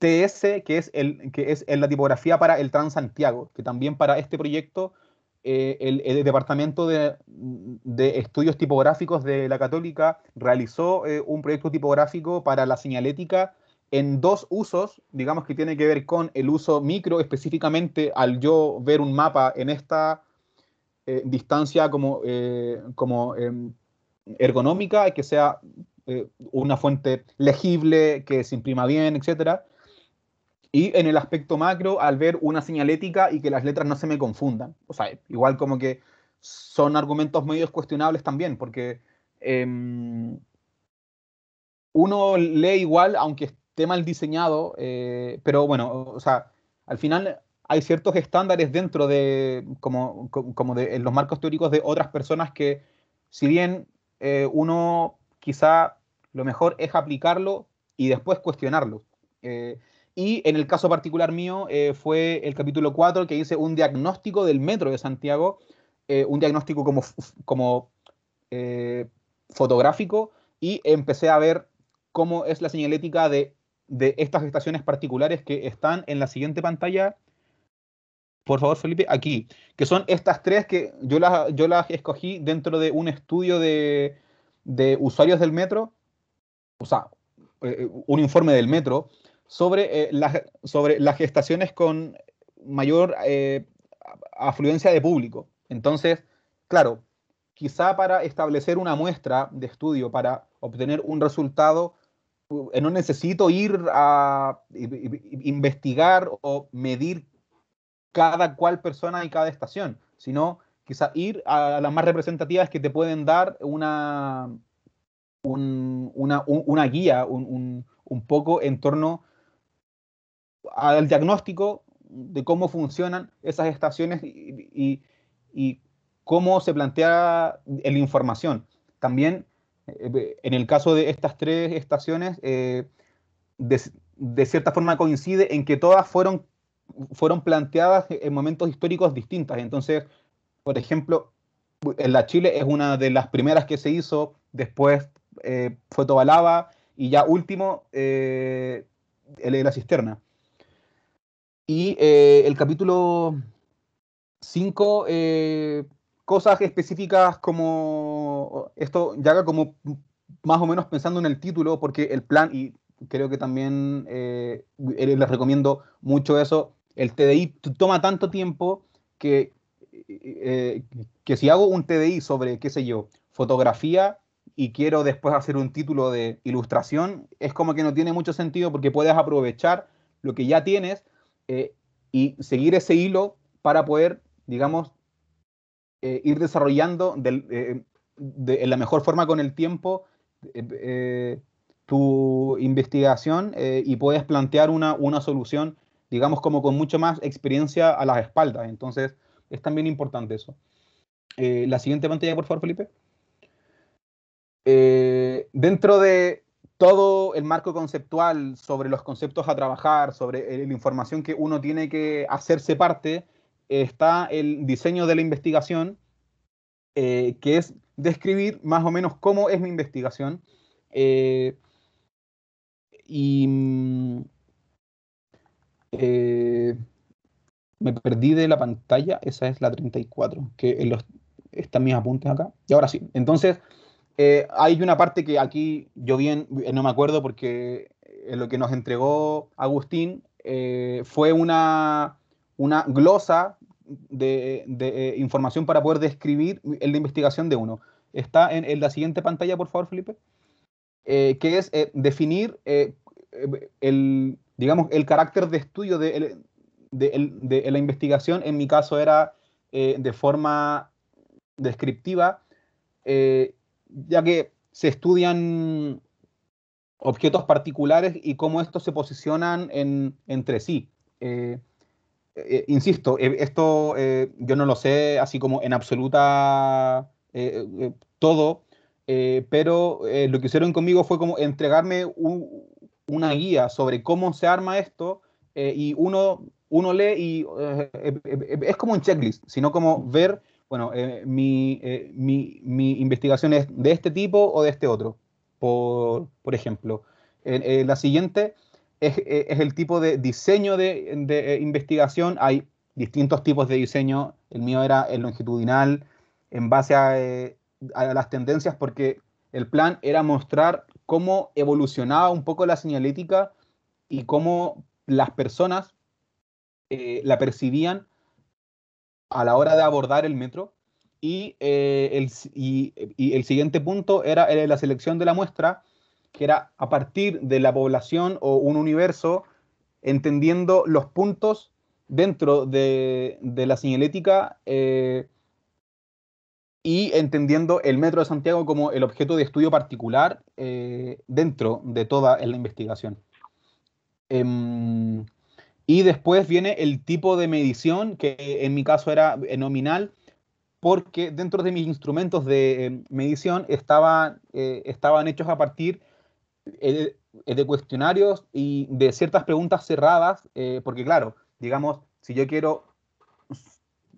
TS, que es, el, que es la tipografía para el Transantiago, que también para este proyecto eh, el, Departamento de, Estudios Tipográficos de la Católica realizó eh, un proyecto tipográfico para la señalética en dos usos, digamos que tiene que ver con el uso micro, específicamente al yo ver un mapa en esta eh, distancia como, como em, ergonómica, que sea una fuente legible, que se imprima bien, etcétera y en el aspecto macro, al ver una señalética y que las letras no se me confundan. O sea, igual como que son argumentos medios cuestionables también, porque em, uno lee igual, aunque esté mal diseñado, eh, pero bueno, o sea, al final hay ciertos estándares dentro de, como, como de los marcos teóricos de otras personas que, si bien eh, uno quizá lo mejor es aplicarlo y después cuestionarlo. Eh, y en el caso particular mío eh, fue el capítulo 4 que hice un diagnóstico del metro de Santiago, eh, un diagnóstico como, como eh, fotográfico y empecé a ver cómo es la señalética de, estas estaciones particulares que están en la siguiente pantalla por favor, Felipe, aquí, que son estas tres que yo las, yo las escogí dentro de un estudio de, usuarios del metro, o sea, un informe del metro, sobre, eh, sobre las gestaciones con mayor eh, afluencia de público. Entonces, claro, quizá para establecer una muestra de estudio, para obtener un resultado, eh, no necesito ir a investigar o medir cada cual persona y cada estación, sino quizá ir a las más representativas que te pueden dar una, una, guía, un, un, poco en torno al diagnóstico de cómo funcionan esas estaciones y, cómo se plantea la información. También, eh, en el caso de estas tres estaciones, eh, de, cierta forma coincide en que todas fueron, fueron planteadas en momentos históricos distintos. Entonces, por ejemplo, en la Chile es una de las primeras que se hizo, después eh, fue Tobalaba y ya último, de la cisterna. Y eh, el capítulo 5, eh, cosas específicas como esto, ya como más o menos pensando en el título, porque el plan, y creo que también eh, les recomiendo mucho eso, el TDI toma tanto tiempo que, que si hago un TDI sobre, qué sé yo, fotografía, y quiero después hacer un título de ilustración, es como que no tiene mucho sentido porque puedes aprovechar lo que ya tienes eh, y seguir ese hilo para poder, digamos, eh, ir desarrollando eh, de, en la mejor forma con el tiempo tu investigación y puedes plantear una, una solución, digamos, como con mucho más experiencia a las espaldas. Entonces, es también importante eso. la siguiente pantalla, por favor, Felipe. dentro de todo el marco conceptual sobre los conceptos a trabajar, sobre eh, la información que uno tiene que hacerse parte, eh, está el diseño de la investigación, eh, que es describir más o menos cómo es mi investigación. y mm, me perdí de la pantalla, esa es la 34, que los, están mis apuntes acá. Y ahora sí, entonces... Eh, hay una parte que aquí yo bien eh, no me acuerdo porque eh, lo que nos entregó Agustín fue una, una glosa de, información para poder describir la investigación de uno. Está en, la siguiente pantalla, por favor, Felipe, que es definir el, digamos, el carácter de estudio de, la investigación. En mi caso era de forma descriptiva ya que se estudian objetos particulares y cómo estos se posicionan entre sí. Eh, eh, eh, insisto, esto yo no lo sé así como en absoluta todo, pero lo que hicieron conmigo fue como entregarme una guía sobre cómo se arma esto y uno, uno lee y es como un checklist, sino como ver bueno, eh, eh, mi, investigación es de este tipo o de este otro. Por, ejemplo, eh, la siguiente es, el tipo de diseño de, investigación. Hay distintos tipos de diseño. El mío era el longitudinal, en base a, las tendencias, porque el plan era mostrar cómo evolucionaba un poco la señalética y cómo las personas la percibían a la hora de abordar el metro. Y, eh, el, y, el siguiente punto era eh, la selección de la muestra, que era a partir de la población o un universo, entendiendo los puntos dentro de, la señalética eh, y entendiendo el Metro de Santiago como el objeto de estudio particular dentro de toda la investigación. Em, y después viene el tipo de medición, que en mi caso era eh, nominal, porque dentro de mis instrumentos de eh, medición estaban, eh, estaban hechos a partir de cuestionarios y de ciertas preguntas cerradas, porque claro, digamos, si yo quiero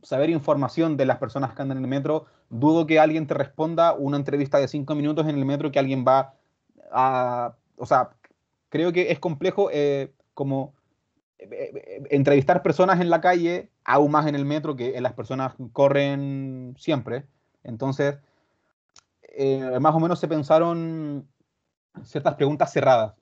saber información de las personas que andan en el metro, dudo que alguien te responda una entrevista de cinco minutos en el metro que alguien va a... O sea, creo que es complejo como entrevistar personas en la calle, aún más en el metro, que las personas corren siempre. Entonces, eh, más o menos se pensaron ciertas preguntas cerradas.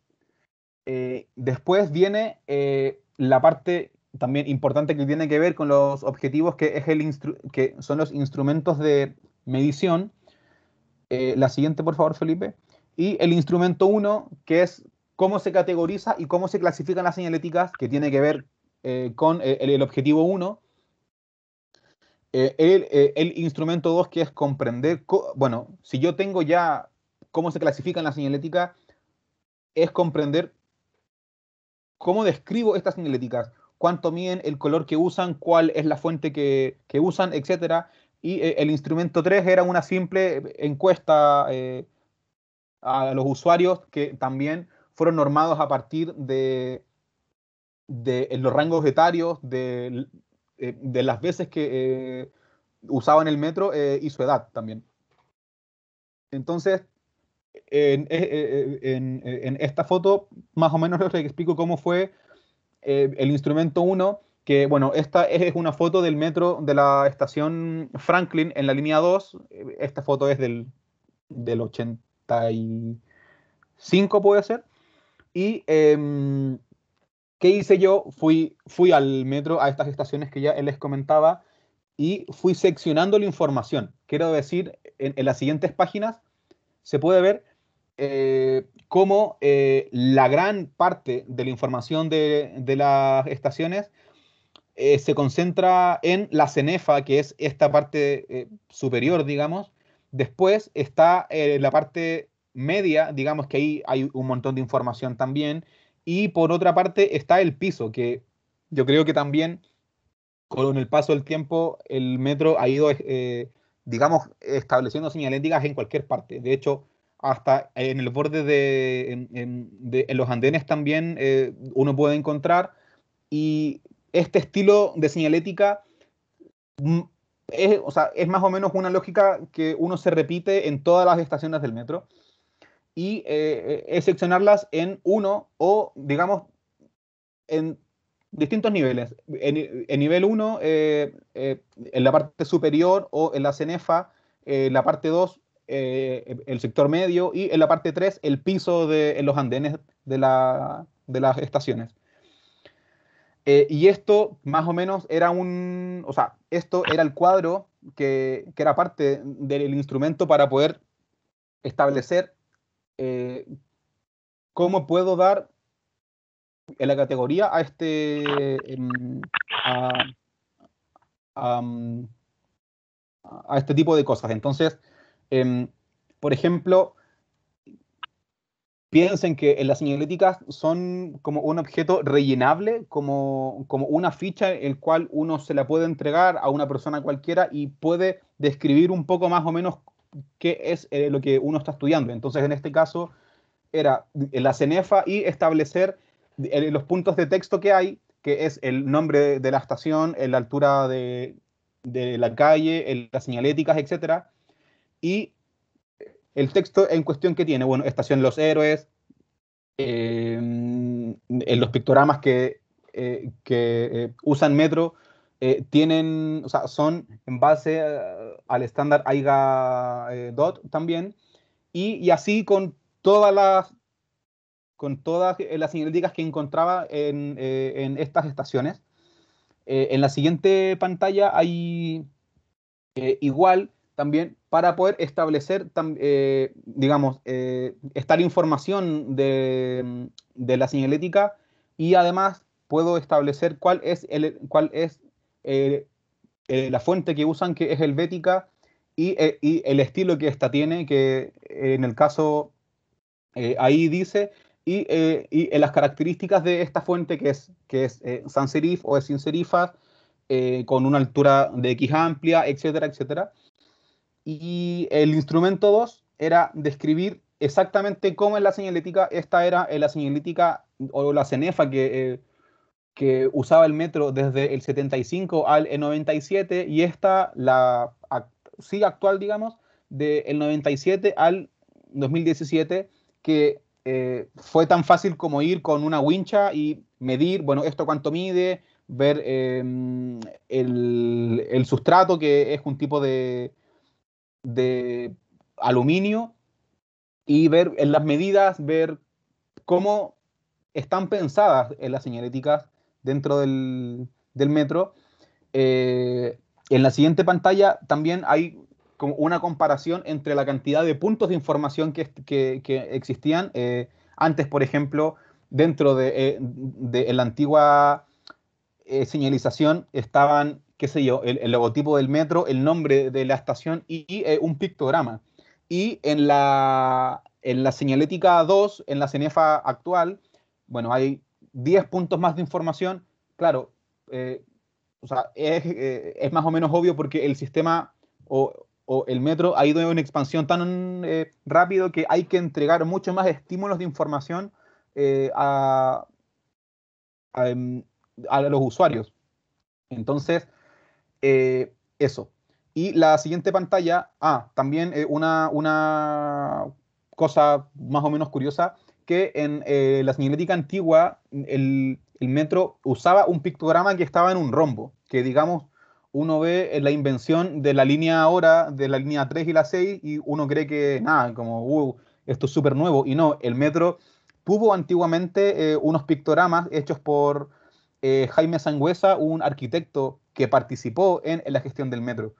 Eh, después viene eh, la parte también importante que tiene que ver con los objetivos, que, es el que son los instrumentos de medición. la siguiente, por favor, Felipe. Y el instrumento 1, que es cómo se categoriza y cómo se clasifican las señaléticas, que tiene que ver eh, con eh, el, objetivo 1. Eh, el, instrumento 2, que es comprender, bueno, si yo tengo ya cómo se clasifican las señaléticas, es comprender cómo describo estas señaléticas, cuánto miden, el color que usan, cuál es la fuente que, usan, etc. Y el instrumento 3 era una simple encuesta a los usuarios que también fueron normados a partir de, eh, los rangos etarios, de, eh, las veces que eh, usaban el metro y su edad también. Entonces, en, esta foto más o menos les explico cómo fue el instrumento 1, que bueno, esta es una foto del metro de la estación Franklin en la línea 2, esta foto es del 85 puede ser, y em, ¿qué hice yo? Fui, fui al metro, a estas estaciones que ya les comentaba, y fui seccionando la información. Quiero decir, en, las siguientes páginas se puede ver eh, cómo eh, la gran parte de la información de, de las estaciones eh, se concentra en la cenefa, que es esta parte superior, digamos. Después está la parte media, digamos que ahí hay un montón de información también. Y por otra parte está el piso, que yo creo que también con el paso del tiempo el metro ha ido, eh, digamos, estableciendo señaléticas en cualquier parte. De hecho, hasta en el borde de, los andenes también eh, uno puede encontrar. Y este estilo de señalética mm, es más o menos una lógica que uno se repite en todas las estaciones del metro y eh, eh seccionarlas en uno o, digamos, en distintos niveles. En, nivel 1, eh, eh, en la parte superior o en la cenefa, en la parte 2, el sector medio y en la parte 3, el piso de en los andenes de, la, de las estaciones. y esto más o menos era un, o sea, esto era el cuadro que, que, era parte del instrumento para poder establecer eh, cómo puedo dar la categoría a este em, a, este tipo de cosas. Entonces, em, por ejemplo, piensen que en las señaléticas son como un objeto rellenable, como, como una ficha en el cual uno se la puede entregar a una persona cualquiera y puede describir un poco más o menos qué es eh, lo que uno está estudiando. Entonces, en este caso, era la cenefa y establecer eh, los puntos de texto que hay, que es el nombre de la estación, la altura de, la calle, las señaléticas, etc. Y el texto en cuestión que tiene, bueno, estación Los Héroes, eh, en los pictogramas que, usan Metro eh, tienen, o sea, son en base eh, al estándar AIGA eh, DOT también, y, y, así con todas las con todas las señaléticas que encontraba en, en estas estaciones. en la siguiente pantalla hay igual también para poder establecer, digamos, esta información de, de la señalética y además puedo establecer cuál es, el, cuál es eh, eh, la fuente que usan, que es helvética, y, eh, y, el estilo que esta tiene, que en el caso ahí dice, y, las características de esta fuente, que es, que es sans serif o es sin serifas, con una altura de X amplia, etcétera, etcétera. Y el instrumento 2 era describir exactamente cómo es la señalética, esta era la señalética o la cenefa que que usaba el metro desde el 75 al 97 y esta, la sí actual, digamos, del 97 al 2017, que eh, fue tan fácil como ir con una wincha y medir, bueno, esto cuánto mide, ver em, el, el, sustrato, que es un tipo de, de aluminio, y ver en las medidas, ver cómo están pensadas en las señaléticas dentro del, del metro. Eh, en la siguiente pantalla también hay como una comparación entre la cantidad de puntos de información que, que, existían. Eh, antes, por ejemplo, dentro de, eh, de, la antigua señalización estaban, qué sé yo, el, logotipo del metro, el nombre de la estación y, un pictograma. Y en la, en la señalética 2, en la CENEFA actual, bueno, hay 10 puntos más de información, claro, eh, sea, eh, es, más o menos obvio porque el sistema o, el metro ha ido en expansión tan eh, rápido que hay que entregar mucho más estímulos de información em, a, los usuarios. Entonces, eso. Y la siguiente pantalla, ah, también una, una cosa más o menos curiosa, que en eh, la cinemática antigua el, metro usaba un pictograma que estaba en un rombo, que digamos uno ve eh, la invención de la línea ahora, de la línea 3 y la 6, y uno cree que nada, como uh, esto es súper nuevo, y no, el metro tuvo antiguamente eh, unos pictogramas hechos por Jaime Sangüesa, un arquitecto que participó en la gestión del metro.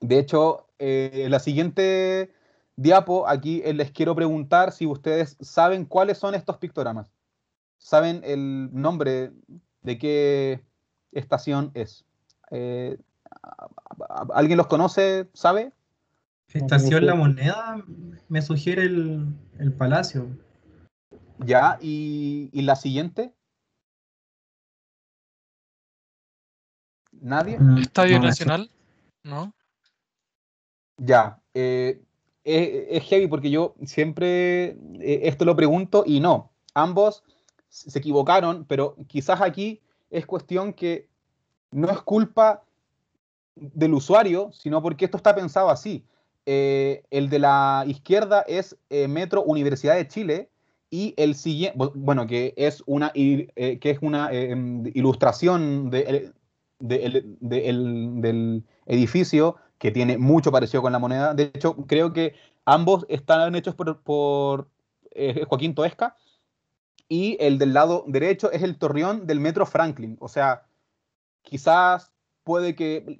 De hecho, la siguiente Diapo, aquí eh, les quiero preguntar si ustedes saben cuáles son estos pictogramas. ¿Saben el nombre de qué estación es? Eh, ¿Alguien los conoce? ¿Sabe? Estación La Moneda me sugiere el, Palacio. Ya, ¿y, la siguiente? ¿Nadie? Estadio Nacional, ¿no? Ya, eh, es, heavy porque yo siempre eh, esto lo pregunto y no. Ambos se equivocaron, pero quizás aquí es cuestión que no es culpa del usuario, sino porque esto está pensado así. Eh, el de la izquierda es eh, Metro Universidad de Chile y el siguiente, bueno, que es una, que es una em, ilustración del edificio que tiene mucho parecido con la moneda. De hecho, creo que ambos están hechos por, eh, Joaquín Toesca y el del lado derecho es el torreón del Metro Franklin. O sea, quizás puede que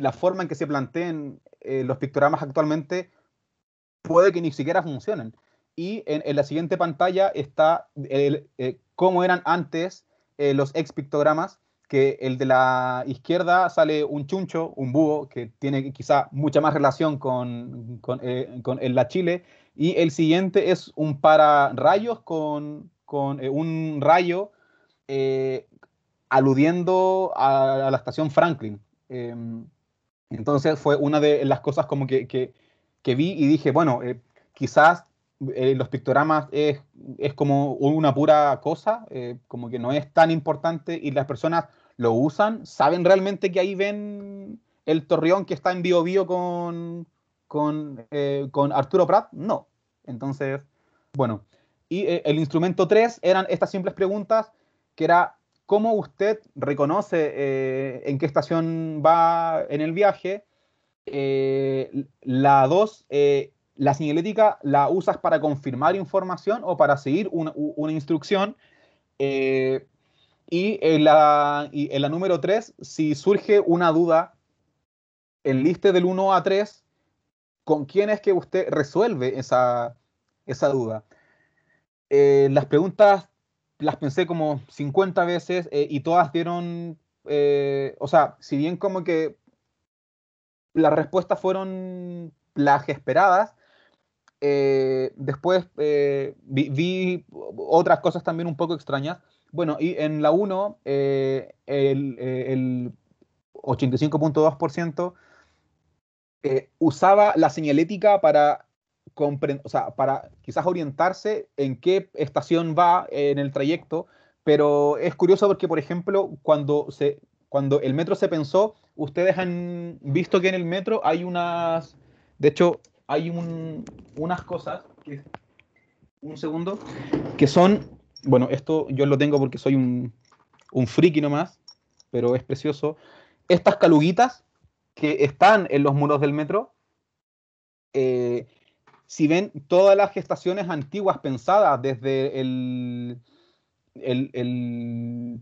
la forma en que se planteen eh, los pictogramas actualmente puede que ni siquiera funcionen. Y en, la siguiente pantalla está el, eh, cómo eran antes los ex pictogramas que el de la izquierda sale un chuncho, un búho, que tiene quizá mucha más relación con, eh, la Chile, y el siguiente es un para rayos con, con eh, un rayo eh, aludiendo a, la estación Franklin. Em, entonces fue una de las cosas como que, que, vi y dije, bueno, quizás los pictogramas es, es, como una pura cosa, como que no es tan importante y las personas lo usan, saben realmente que ahí ven el torreón que está en Bio Bio con, con, eh, Arturo Prat? No. Entonces, bueno. Y eh, el instrumento 3 eran estas simples preguntas, que era, ¿cómo usted reconoce eh, en qué estación va en el viaje? la 2, la sinelética la usas para confirmar información o para seguir una, una instrucción. Eh, y en la, número 3, si surge una duda, enliste del 1 a 3 con quién es que usted resuelve esa, duda. Eh, las preguntas las pensé como 50 veces eh, y todas dieron, eh, o sea, si bien como que las respuestas fueron las esperadas, después vi otras cosas también un poco extrañas. Bueno, y en la 1, eh, el, 85.2% eh, eh, usaba la señalética para, o para quizás orientarse en qué estación va en el trayecto, pero es curioso porque, por ejemplo, cuando, se, cuando el metro se pensó, ustedes han visto que en el metro hay unas, de hecho, hay un, unas cosas un segundo, que son bueno, esto yo lo tengo porque soy un, un friki nomás, pero es precioso. Estas caluguitas que están en los muros del metro, eh, si ven todas las gestaciones antiguas pensadas desde el... el,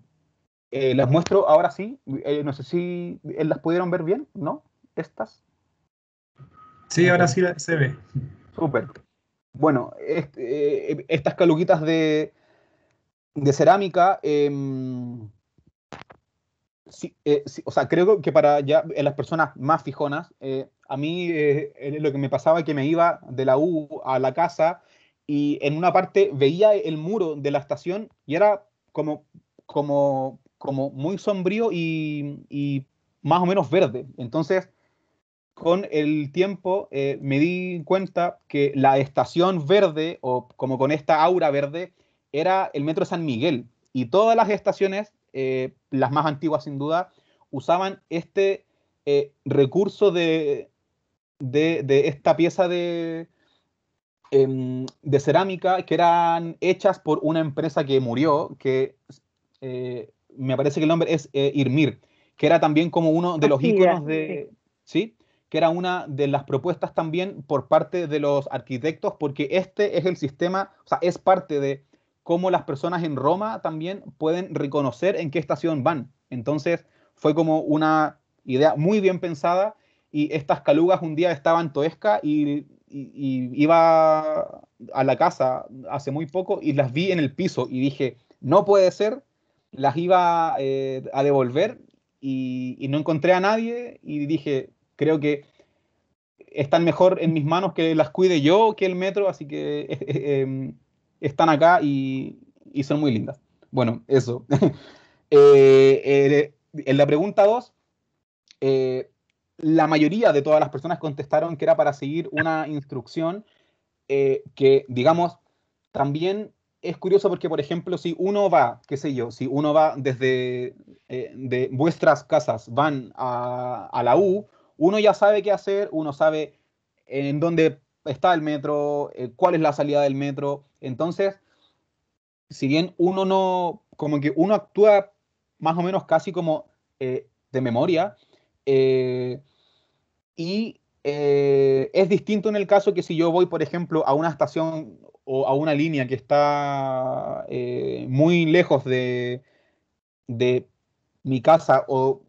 eh, las muestro ahora sí, eh, no sé si las pudieron ver bien, ¿no? Estas. Sí, ahora sí se ve. Súper. Bueno, este, estas caluguitas de, de cerámica, em, eh, o sea, creo que para ya en las personas más fijonas, eh, a mí eh, lo que me pasaba es que me iba de la U a la casa y en una parte veía el muro de la estación y era como, como, como muy sombrío y, más o menos verde. Entonces, con el tiempo me di cuenta que la estación verde, o como con esta aura verde, era el Metro San Miguel y todas las estaciones, eh, las más antiguas sin duda, usaban este eh, recurso de, esta pieza de, em, de cerámica que eran hechas por una empresa que murió, que eh, me parece que el nombre es Irmir, que era también como uno de los iconos de... ¿sí? que era una de las propuestas también por parte de los arquitectos, porque este es el sistema, o sea, es parte de cómo las personas en Roma también pueden reconocer en qué estación van. Entonces fue como una idea muy bien pensada y estas calugas un día estaban toesca y, iba a la casa hace muy poco y las vi en el piso y dije, no puede ser, las iba eh, a devolver y, no encontré a nadie y dije, creo que están mejor en mis manos que las cuide yo que el metro, así que eh, em, están acá y, son muy lindas. Bueno, eso. Eh, en la pregunta 2, eh, la mayoría de todas las personas contestaron que era para seguir una instrucción eh, que, digamos, también es curioso porque, por ejemplo, si uno va, qué sé yo, si uno va desde de vuestras casas, van a, a, la U, uno ya sabe qué hacer, uno sabe en dónde está el metro, eh, cuál es la salida del metro. Entonces, si bien uno no, como que uno actúa más o menos casi como eh, de memoria, eh, y es distinto en el caso que si yo voy, por ejemplo, a una estación o a una línea que está muy lejos de, de mi casa o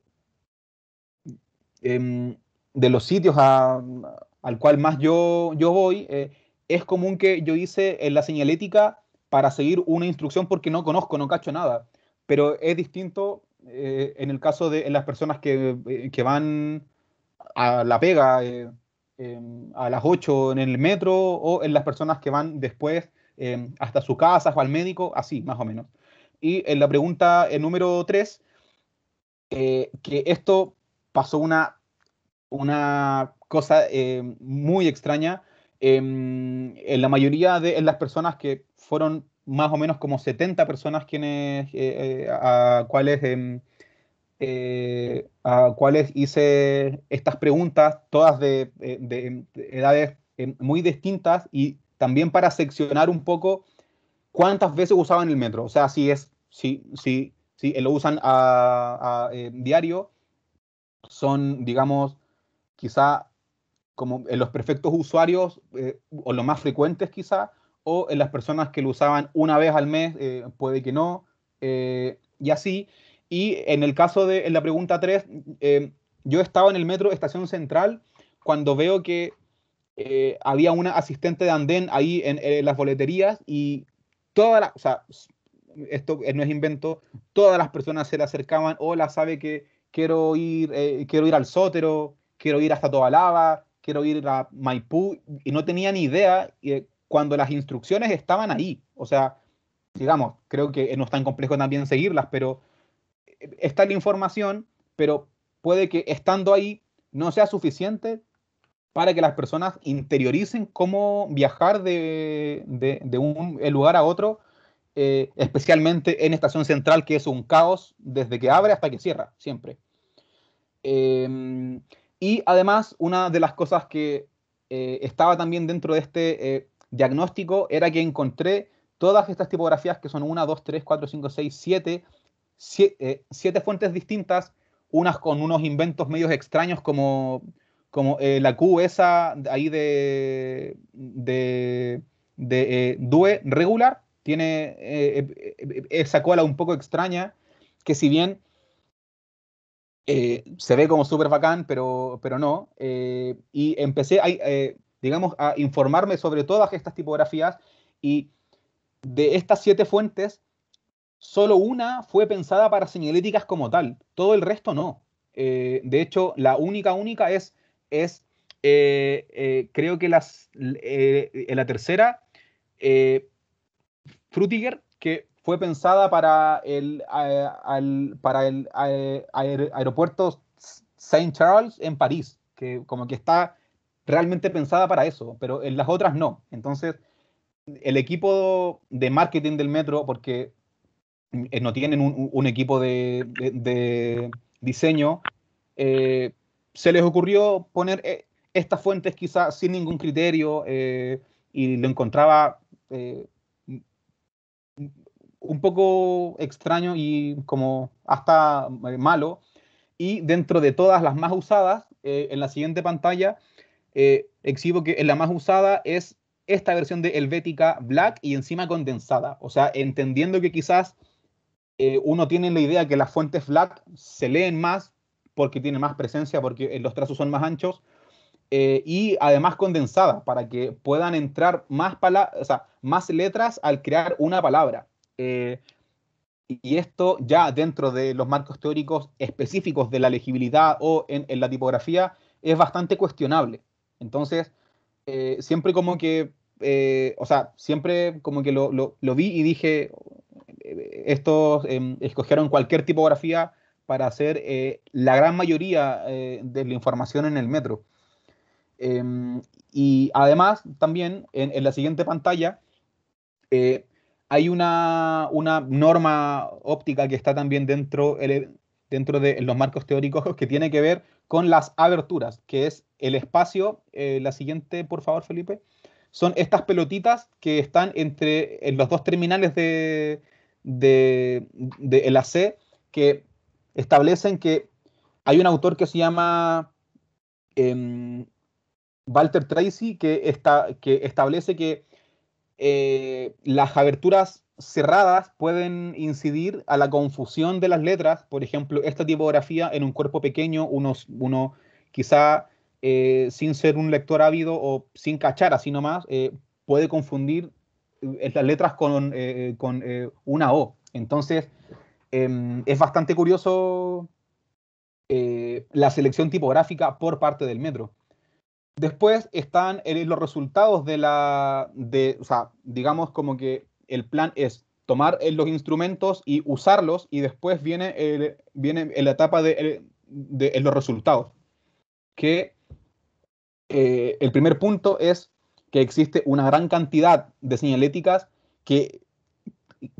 em, de los sitios a, al cual más yo, yo voy, eh, es común que yo hice en eh, la señalética para seguir una instrucción porque no conozco, no cacho nada. Pero es distinto eh, en el caso de las personas que, van a la pega em, a las 8 en el metro o en las personas que van después em, hasta su casa o al médico, así más o menos. Y en la pregunta número 3, que esto pasó una una cosa eh, muy extraña. Em, en la mayoría de las personas que fueron más o menos como 70 personas quienes eh, eh, a, cuales em, a hice estas preguntas, todas de, edades em, muy distintas y también para seccionar un poco cuántas veces usaban el metro. O sea, si es, si, si, si lo usan a, a diario, son, digamos, quizá como en los perfectos usuarios, eh, o los más frecuentes quizá, o en las personas que lo usaban una vez al mes, eh, puede que no, eh, y así. Y en el caso de en la pregunta 3, yo estaba en el metro Estación Central cuando veo que había una asistente de andén ahí en, las boleterías y todas las, o sea, esto no es invento, todas las personas se le acercaban, hola, sabe que quiero ir, quiero ir al sótero, quiero ir hasta Tobalaba, quiero ir a Maipú, y no tenía ni idea eh, cuando las instrucciones estaban ahí. O sea, digamos, creo que no es tan complejo también seguirlas, pero eh, está la información, pero puede que estando ahí no sea suficiente para que las personas interioricen cómo viajar de, un lugar a otro, eh, especialmente en Estación Central, que es un caos desde que abre hasta que cierra, siempre. Eh, y además, una de las cosas que eh, estaba también dentro de este eh, diagnóstico era que encontré todas estas tipografías que son 1, 2, 3, 4, 5, 6, 7, 7 fuentes distintas, unas con unos inventos medios extraños como, como eh, la Q esa ahí de, de, de DUE regular, tiene esa cola un poco extraña, que si bien eh, se ve como súper bacán, pero, pero no. Eh, y empecé a, eh, digamos, a informarme sobre todas estas tipografías y de estas siete fuentes, solo una fue pensada para señaléticas como tal, todo el resto no. de hecho, la única única es, es creo que las, la tercera, Frutiger, que fue pensada para el, para el aeropuerto Saint Charles en París, que como que está realmente pensada para eso, pero en las otras no. Entonces, el equipo de marketing del metro, porque eh, no tienen un, equipo de, diseño, eh, se les ocurrió poner eh, estas fuentes quizás sin ningún criterio y lo encontraba un poco extraño y como hasta eh, malo. Y dentro de todas las más usadas, eh, en la siguiente pantalla, eh, exhibo que la más usada es esta versión de Helvética Black y encima condensada. O sea, entendiendo que quizás uno tiene la idea que las fuentes Black se leen más porque tiene más presencia, porque los trazos son más anchos, y además condensada para que puedan entrar más, más letras al crear una palabra. Eh, y esto ya dentro de los marcos teóricos específicos de la legibilidad o en, la tipografía es bastante cuestionable. Entonces, eh, siempre como que, eh, o sea, siempre como que lo, vi y dije, estos em, escogieron cualquier tipografía para hacer la gran mayoría de la información en el metro. Em, y además, también en, en la siguiente pantalla, hay una, norma óptica que está también dentro, dentro de los marcos teóricos que tiene que ver con las aberturas, que es el espacio. Eh, la siguiente, por favor, Felipe. Son estas pelotitas que están entre en los dos terminales de, de, de la que establecen que hay un autor que se llama em, Walter Tracy que, está que establece que eh, las aberturas cerradas pueden incidir a la confusión de las letras. Por ejemplo, esta tipografía en un cuerpo pequeño, uno, quizá eh, sin ser un lector ávido o sin cachar así nomás, eh, puede confundir las letras con una O. Entonces, em, es bastante curioso la selección tipográfica por parte del metro. Después están eh, los resultados de la, de, o sea, digamos como que el plan es tomar eh, los instrumentos y usarlos y después viene, viene la etapa de, los resultados. Que eh, el primer punto es que existe una gran cantidad de señaléticas que,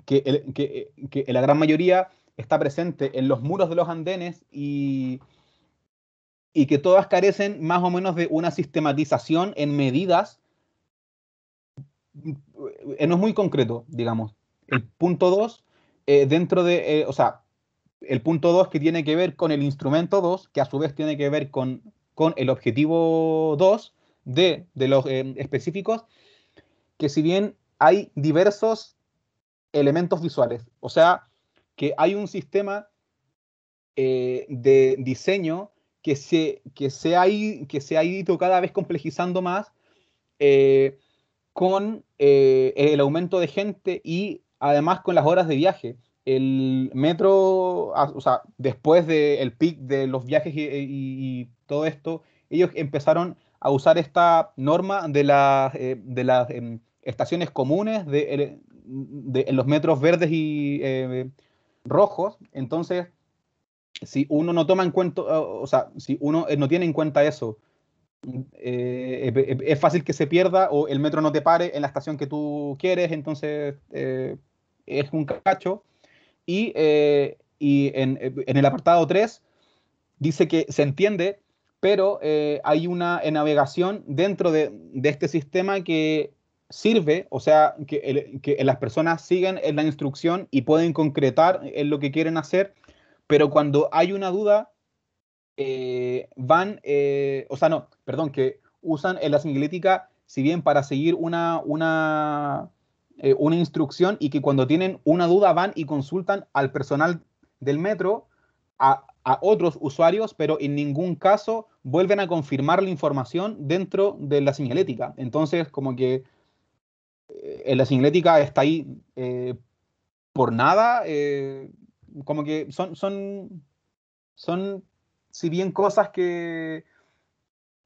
que la gran mayoría está presente en los muros de los andenes y y que todas carecen más o menos de una sistematización en medidas. Eh, no es muy concreto, digamos. El punto 2, eh, dentro de, eh, o sea, el punto 2 que tiene que ver con el instrumento 2, que a su vez tiene que ver con, con el objetivo 2 de, de los específicos, que si bien hay diversos elementos visuales, o sea, que hay un sistema de diseño que se, que se, ha, que se ha ido cada vez complejizando más eh, con eh, el aumento de gente y además con las horas de viaje. El metro, ah, o sea, después del de pic de los viajes eh, y, todo esto, ellos empezaron a usar esta norma de, la, de las em, estaciones comunes de, los metros verdes y rojos. Entonces, si uno no toma en cuenta, o sea, si uno eh, no tiene en cuenta eso, eh, es fácil que se pierda o el metro no te pare en la estación que tú quieres, entonces eh, es un cacho. Y, y en, en, el apartado 3 dice que se entiende, pero hay una navegación dentro de, de, este sistema que sirve, o sea, que, que las personas siguen en la instrucción y pueden concretar lo que quieren hacer pero cuando hay una duda, eh, van, eh, o sea, no, perdón, que usan la simulética si bien para seguir una, una, eh, una instrucción y que cuando tienen una duda van y consultan al personal del metro, a, otros usuarios, pero en ningún caso vuelven a confirmar la información dentro de la señalética. Entonces, como que en la señalética está ahí por nada, eh, como que son, son, son, si bien cosas que,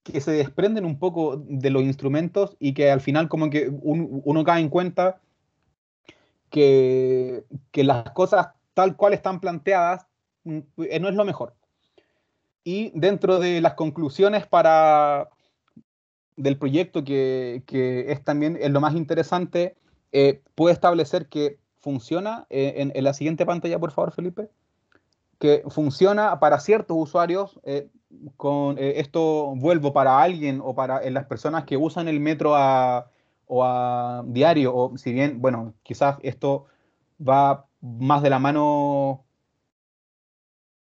que se desprenden un poco de los instrumentos y que al final como que uno cae en cuenta que, que las cosas tal cual están planteadas mm, eh, no es lo mejor. Y dentro de las conclusiones para del proyecto, que, que es también es lo más interesante, eh, puede establecer que funciona, eh, en, la siguiente pantalla, por favor, Felipe, que funciona para ciertos usuarios. Eh, con eh, esto vuelvo para alguien o para las personas que usan el metro a, o a diario, o si bien, bueno, quizás esto va más de la mano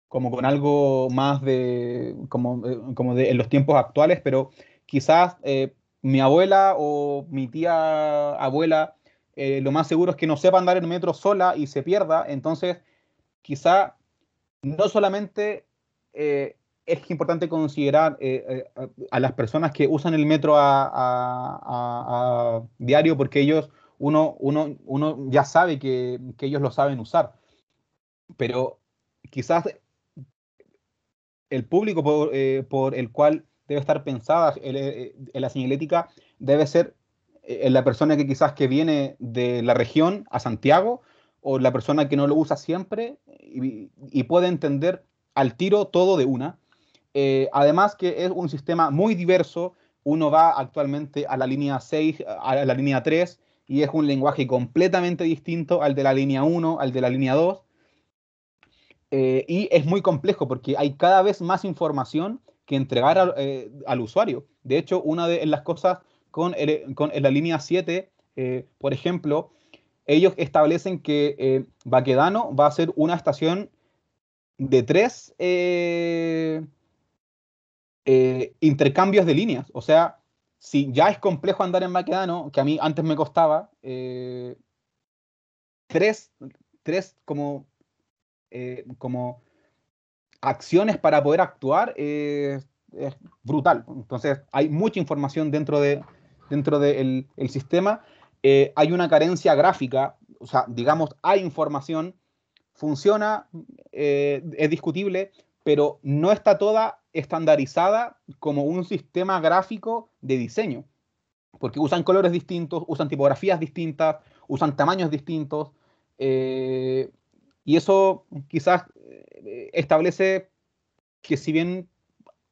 como con algo más de, como, en los tiempos actuales, pero quizás mi abuela o mi tía abuela eh, lo más seguro es que no sepa andar el metro sola y se pierda. Entonces, quizá no solamente eh, es importante considerar eh, a, las personas que usan el metro a, diario, porque ellos, uno, ya sabe que, ellos lo saben usar. Pero quizás el público por, el cual debe estar pensada la señalética debe ser eh, la persona que quizás que viene de la región a Santiago o la persona que no lo usa siempre y, puede entender al tiro todo de una. Eh, además que es un sistema muy diverso, uno va actualmente a la línea 6, a la línea 3 y es un lenguaje completamente distinto al de la línea 1, al de la línea 2. Eh, y es muy complejo porque hay cada vez más información que entregar al, al usuario. De hecho, una de las cosas con, la línea 7, eh, por ejemplo, ellos establecen que eh, Baquedano va a ser una estación de tres eh, eh, intercambios de líneas. O sea, si ya es complejo andar en Baquedano, que a mí antes me costaba, tres, como, como acciones para poder actuar es brutal. Entonces, hay mucha información dentro de, dentro del sistema, eh, hay una carencia gráfica, o sea, digamos, hay información, funciona, eh, es discutible, pero no está toda estandarizada como un sistema gráfico de diseño, porque usan colores distintos, usan tipografías distintas, usan tamaños distintos, eh, y eso quizás establece que si bien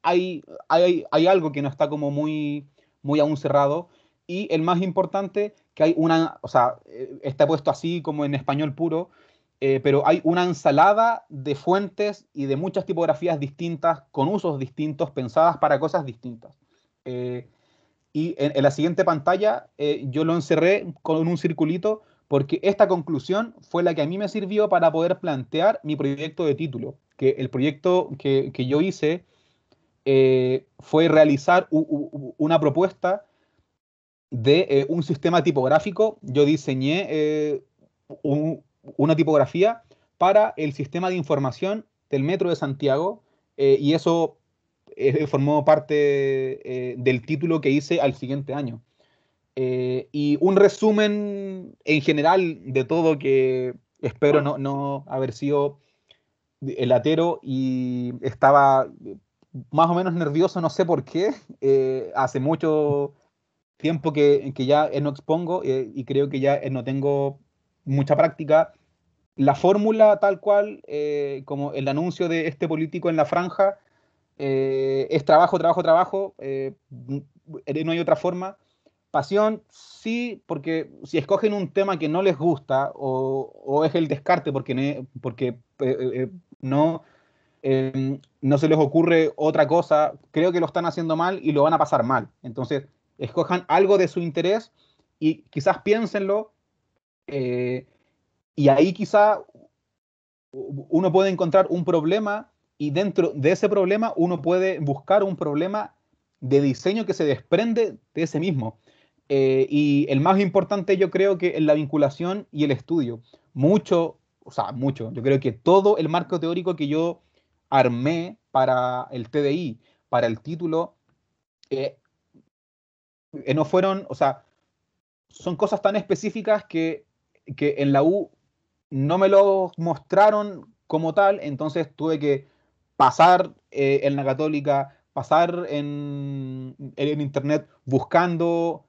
hay, hay, hay algo que no está como muy muy aún cerrado. Y el más importante, que hay una, o sea, eh, está puesto así como en español puro, eh, pero hay una ensalada de fuentes y de muchas tipografías distintas, con usos distintos, pensadas para cosas distintas. Eh, y en, la siguiente pantalla yo lo encerré con un circulito porque esta conclusión fue la que a mí me sirvió para poder plantear mi proyecto de título, que el proyecto que, que yo hice eh, fue realizar una propuesta de eh, un sistema tipográfico. Yo diseñé eh, una tipografía para el sistema de información del Metro de Santiago y eso formó parte del título que hice al siguiente año. y un resumen en general de todo que espero no, no haber sido el atero y estaba más o menos nervioso, no sé por qué. Eh, hace mucho tiempo que, que ya eh, no expongo eh, y creo que ya no tengo mucha práctica. La fórmula tal cual, como el anuncio de este político en la franja, es trabajo, trabajo, trabajo, no hay otra forma. Pasión, sí, porque si escogen un tema que no les gusta o, es el descarte porque no Em, no se les ocurre otra cosa, creo que lo están haciendo mal y lo van a pasar mal. Entonces, escojan algo de su interés y quizás piénsenlo eh, y ahí quizá uno puede encontrar un problema y dentro de ese problema uno puede buscar un problema de diseño que se desprende de ese mismo. Eh, y el más importante yo creo que es la vinculación y el estudio. Mucho, o sea, mucho, yo creo que todo el marco teórico que yo armé para el TDI, para el título, eh, eh, no fueron, o sea, son cosas tan específicas que, que en la U no me lo mostraron como tal, entonces tuve que pasar eh, en la católica, pasar en, internet buscando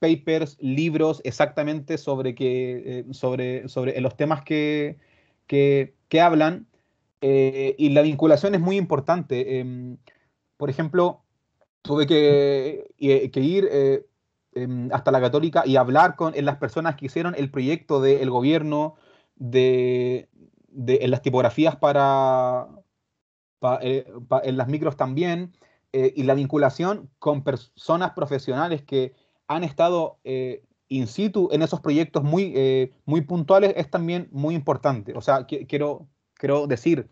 papers, libros exactamente sobre, que, sobre, sobre los temas que, que, que hablan eh, y la vinculación es muy importante. Em, por ejemplo, tuve que, eh, ir eh, em, hasta la católica y hablar con las personas que hicieron el proyecto del gobierno de, en las tipografías para, en las micros también, y la vinculación con personas profesionales que han estado in situ en esos proyectos muy, muy puntuales es también muy importante. O sea, quiero Quiero decir,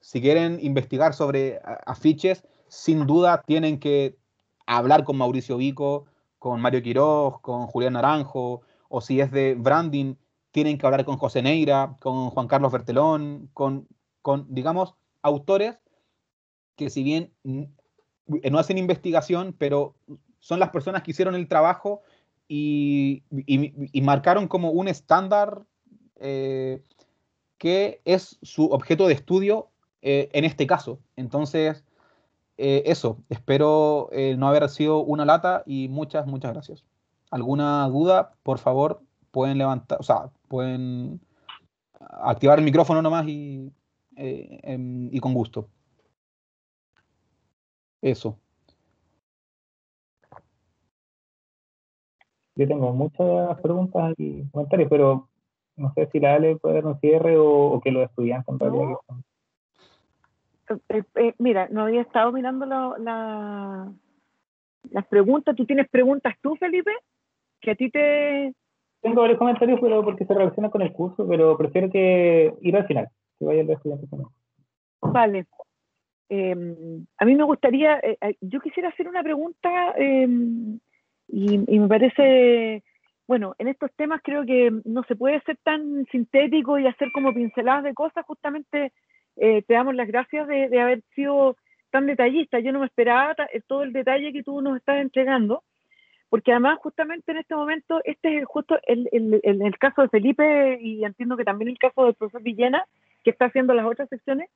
si quieren investigar sobre afiches, sin duda tienen que hablar con Mauricio Vico, con Mario Quiroz, con Julián Naranjo, o si es de branding, tienen que hablar con José Neira, con Juan Carlos Bertelón, con, digamos, autores que si bien eh, no hacen investigación, pero son las personas que hicieron el trabajo y, marcaron como un estándar eh, que es su objeto de estudio eh, en este caso. Entonces, eh, eso, espero eh, no haber sido una lata y muchas, muchas gracias. ¿Alguna duda? Por favor, pueden levantar, o sea, pueden activar el micrófono nomás y, em, y con gusto. Eso. Yo tengo muchas preguntas y comentarios, pero no sé si la Ale puede dar un cierre o, que los estudiantes en realidad. Eh, eh, eh, mira, no había estado mirando las preguntas. ¿Tú tienes preguntas tú, Felipe? Que a ti te... Tengo varios comentarios pero porque se relaciona con el curso, pero prefiero que ir al final, que vaya el estudiante Vale. Em, a mí me gustaría, yo quisiera hacer una pregunta em, y, me parece bueno, en estos temas creo que no se puede ser tan sintético y hacer como pinceladas de cosas. Justamente eh, te damos las gracias de, haber sido tan detallista. Yo no me esperaba todo el detalle que tú nos estás entregando, porque además justamente en este momento, este es justo el, el, caso de Felipe y entiendo que también el caso del profesor Villena, que está haciendo las otras secciones.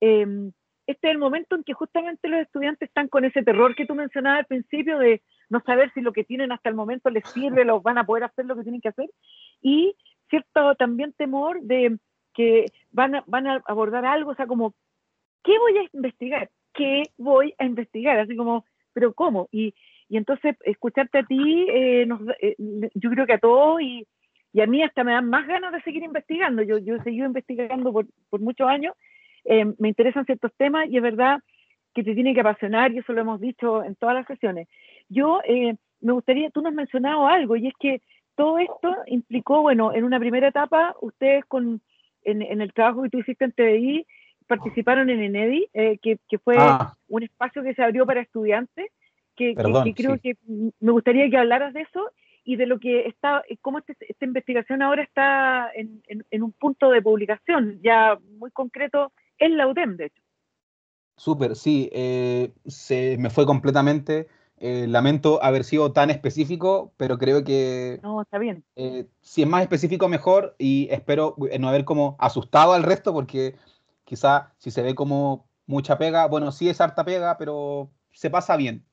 Em, este es el momento en que justamente los estudiantes están con ese terror que tú mencionabas al principio de no saber si lo que tienen hasta el momento les sirve, los van a poder hacer lo que tienen que hacer, y cierto también temor de que van a, van a abordar algo, o sea, como, ¿qué voy a investigar? ¿Qué voy a investigar? Así como, ¿pero cómo? Y, entonces escucharte a ti, eh, eh, yo creo que a todos, y, a mí hasta me dan más ganas de seguir investigando. Yo, yo he seguido investigando por, muchos años, eh, me interesan ciertos temas y es verdad que te tiene que apasionar y eso lo hemos dicho en todas las sesiones. Yo eh, me gustaría, tú nos has mencionado algo y es que todo esto implicó, bueno, en una primera etapa, ustedes con, en, el trabajo que tú hiciste en TDI, participaron en ENEDI, eh, que, que, fue ah. un espacio que se abrió para estudiantes, que, creo que me gustaría que hablaras de eso y de lo que está, cómo este, esta investigación ahora está en, en, un punto de publicación ya muy concreto en la UTEM, de hecho. Súper, sí, eh, se me fue completamente. Eh, lamento haber sido tan específico, pero creo que... No, está bien. Eh, si es más específico, mejor, y espero no haber como asustado al resto, porque quizá si se ve como mucha pega, bueno, sí es harta pega, pero se pasa bien,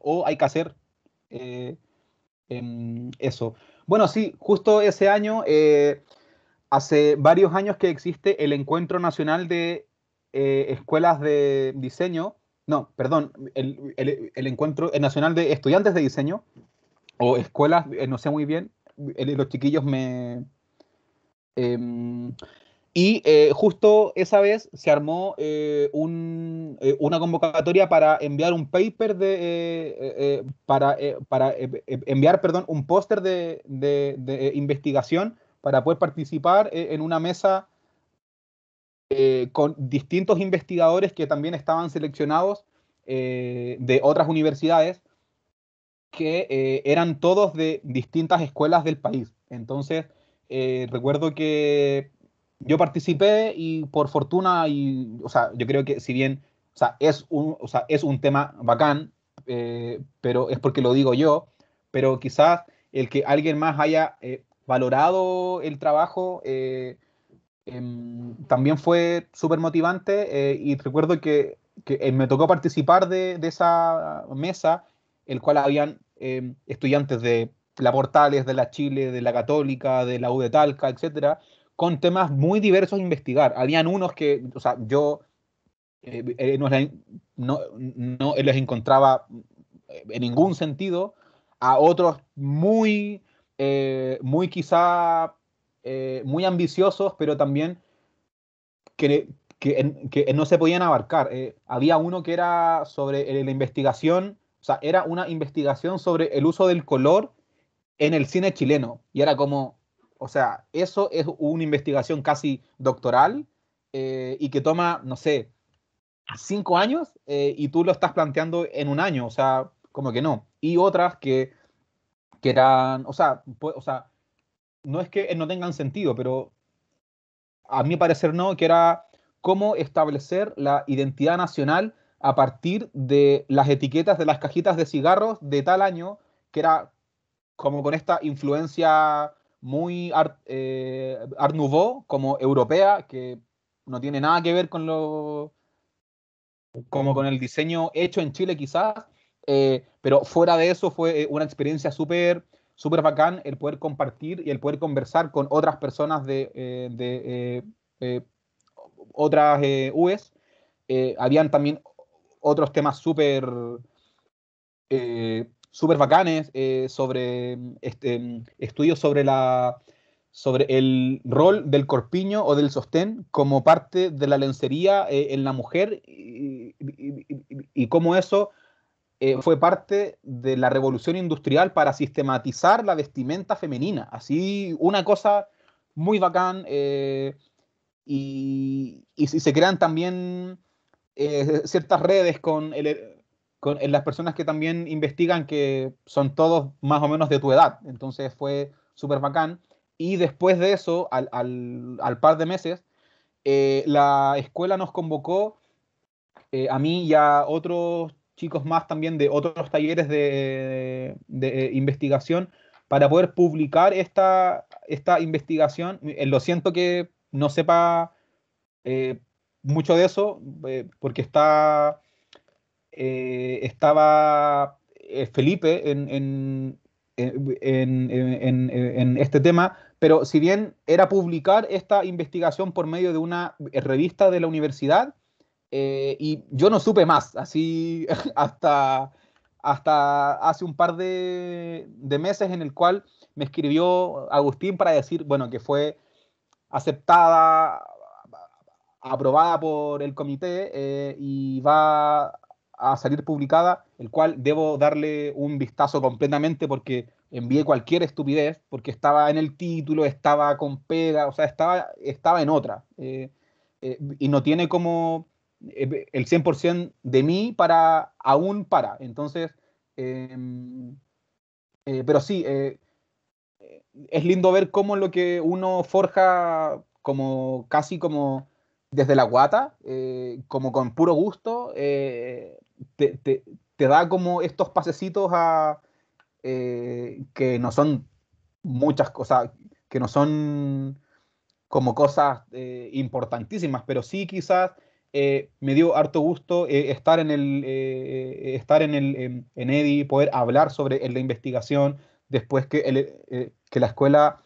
o hay que hacer em, eso. Bueno, sí, justo ese año hace varios años que existe el Encuentro Nacional de eh, escuelas de diseño, no, perdón, el, encuentro nacional de estudiantes de diseño o escuelas, eh, no sé muy bien, eh, los chiquillos me... Em, y justo esa vez se armó una convocatoria para enviar un paper de... para, para enviar, perdón, un póster de, de investigación para poder participar en una mesa eh, con distintos investigadores que también estaban seleccionados eh, de otras universidades, que eh, eran todos de distintas escuelas del país. Entonces, recuerdo que yo participé y por fortuna, y, o sea, yo creo que si bien o sea, es, un, es un tema bacán, pero es porque lo digo yo, pero quizás el que alguien más haya valorado el trabajo Em, también fue súper motivante eh, y recuerdo que, eh, me tocó participar de, esa mesa, el cual habían em, estudiantes de la Portales, de la Chile, de la Católica, de la U de Talca, etcétera, con temas muy diversos a investigar. Habían unos que, o sea, yo eh, no, les encontraba en ningún sentido, a otros muy, muy quizá eh, muy ambiciosos, pero también que, no se podían abarcar. Eh, había uno que era sobre eh, la investigación, o sea, era una investigación sobre el uso del color en el cine chileno. Y era como, o sea, eso es una investigación casi doctoral y que toma, no sé, cinco años y tú lo estás planteando en un año, o sea, como que no. Y otras que, que eran, o sea, o sea no es que eh, no tengan sentido, pero a mi parecer no, que era cómo establecer la identidad nacional a partir de las etiquetas de las cajitas de cigarros de tal año, que era como con esta influencia muy art, eh, nouveau, como europea, que no tiene nada que ver con lo como con el diseño hecho en Chile quizás, eh, pero fuera de eso fue una experiencia súper súper bacán el poder compartir y el poder conversar con otras personas de, eh, de eh, eh, otras UES. habían también otros temas súper super bacanes sobre este, estudios sobre la sobre el rol del corpiño o del sostén como parte de la lencería en la mujer y cómo eso eh, fue parte de la revolución industrial para sistematizar la vestimenta femenina. Así, una cosa muy bacán. Eh, y, se crean también eh, ciertas redes con, las personas que también investigan, que son todos más o menos de tu edad. Entonces fue súper bacán. Y después de eso, al, al par de meses, la escuela nos convocó a mí y a otros chicos más también de otros talleres de, eh, investigación para poder publicar esta, investigación. Eh, lo siento que no sepa eh, mucho de eso, porque está, estaba Felipe en, en, este tema, pero si bien era publicar esta investigación por medio de una revista de la universidad, eh, y yo no supe más, así hasta, hasta hace un par de, meses en el cual me escribió Agustín para decir, bueno, que fue aceptada, aprobada por el comité eh, y va a salir publicada, el cual debo darle un vistazo completamente porque envié cualquier estupidez, porque estaba en el título, estaba con pega, o sea, estaba, estaba en otra. Eh, y no tiene como eh, el 100% de mí para aún para. Entonces, em, eh, pero sí, eh, es lindo ver cómo lo que uno forja como casi como desde la guata, como con puro gusto, te, te, da como estos pasecitos a, que no son muchas cosas, que no son como cosas importantísimas, pero sí quizás eh, me dio harto gusto eh, estar en el, eh, estar en el, en EDI, poder hablar sobre la investigación, después que, la escuela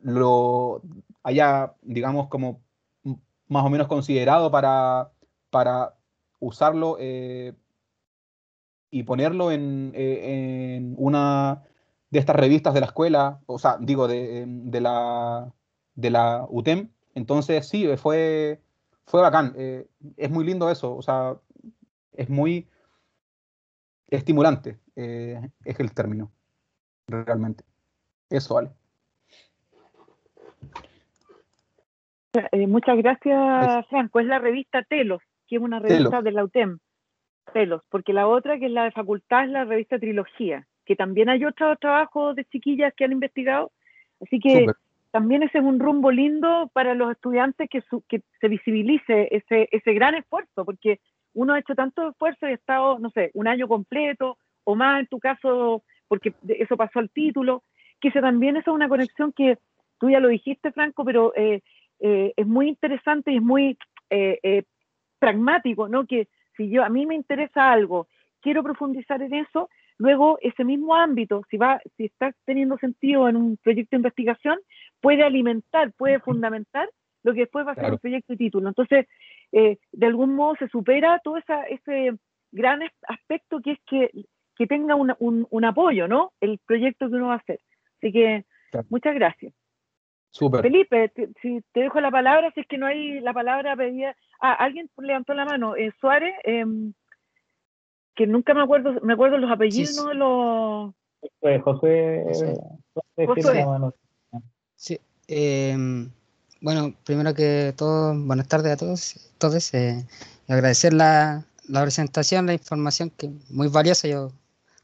lo haya, digamos, como más o menos considerado para, para usarlo y ponerlo en, una de estas revistas de la escuela, o sea, digo, de, de la, de la UTEM. Entonces, sí, fue fue bacán. Eh, es muy lindo eso, o sea, es muy estimulante, eh, es el término, realmente. Eso vale. Eh, muchas gracias, Franco. Es la revista Telos, que es una revista de la UTEM. Telos, porque la otra, que es la de facultad, es la revista Trilogía, que también hay otro trabajo de chiquillas que han investigado. Así que también ese es un rumbo lindo para los estudiantes que, se visibilice ese, gran esfuerzo, porque uno ha hecho tanto esfuerzo y ha estado, no sé, un año completo o más en tu caso, porque eso pasó al título, que también esa es una conexión que tú ya lo dijiste, Franco, pero eh, eh, es muy interesante y es muy eh, pragmático, ¿no? Que si yo a mí me interesa algo, quiero profundizar en eso, luego ese mismo ámbito, si va, si está teniendo sentido en un proyecto de investigación, puede alimentar, puede fundamentar lo que después va a ser el proyecto y título. Entonces, eh, de algún modo se supera todo ese gran aspecto que es que, tenga un, apoyo, ¿no? El proyecto que uno va a hacer. Así que, muchas gracias. Super. Felipe, si te dejo la palabra, si es que no hay la palabra pedida. Ah, alguien levantó la mano. Eh, Suárez, em, que nunca me acuerdo, me acuerdo los apellidos, Los... José, José, José. Sí. Eh, bueno, primero que todo, buenas tardes a todos. Entonces, eh, agradecer la, presentación, la información que muy valiosa. Yo,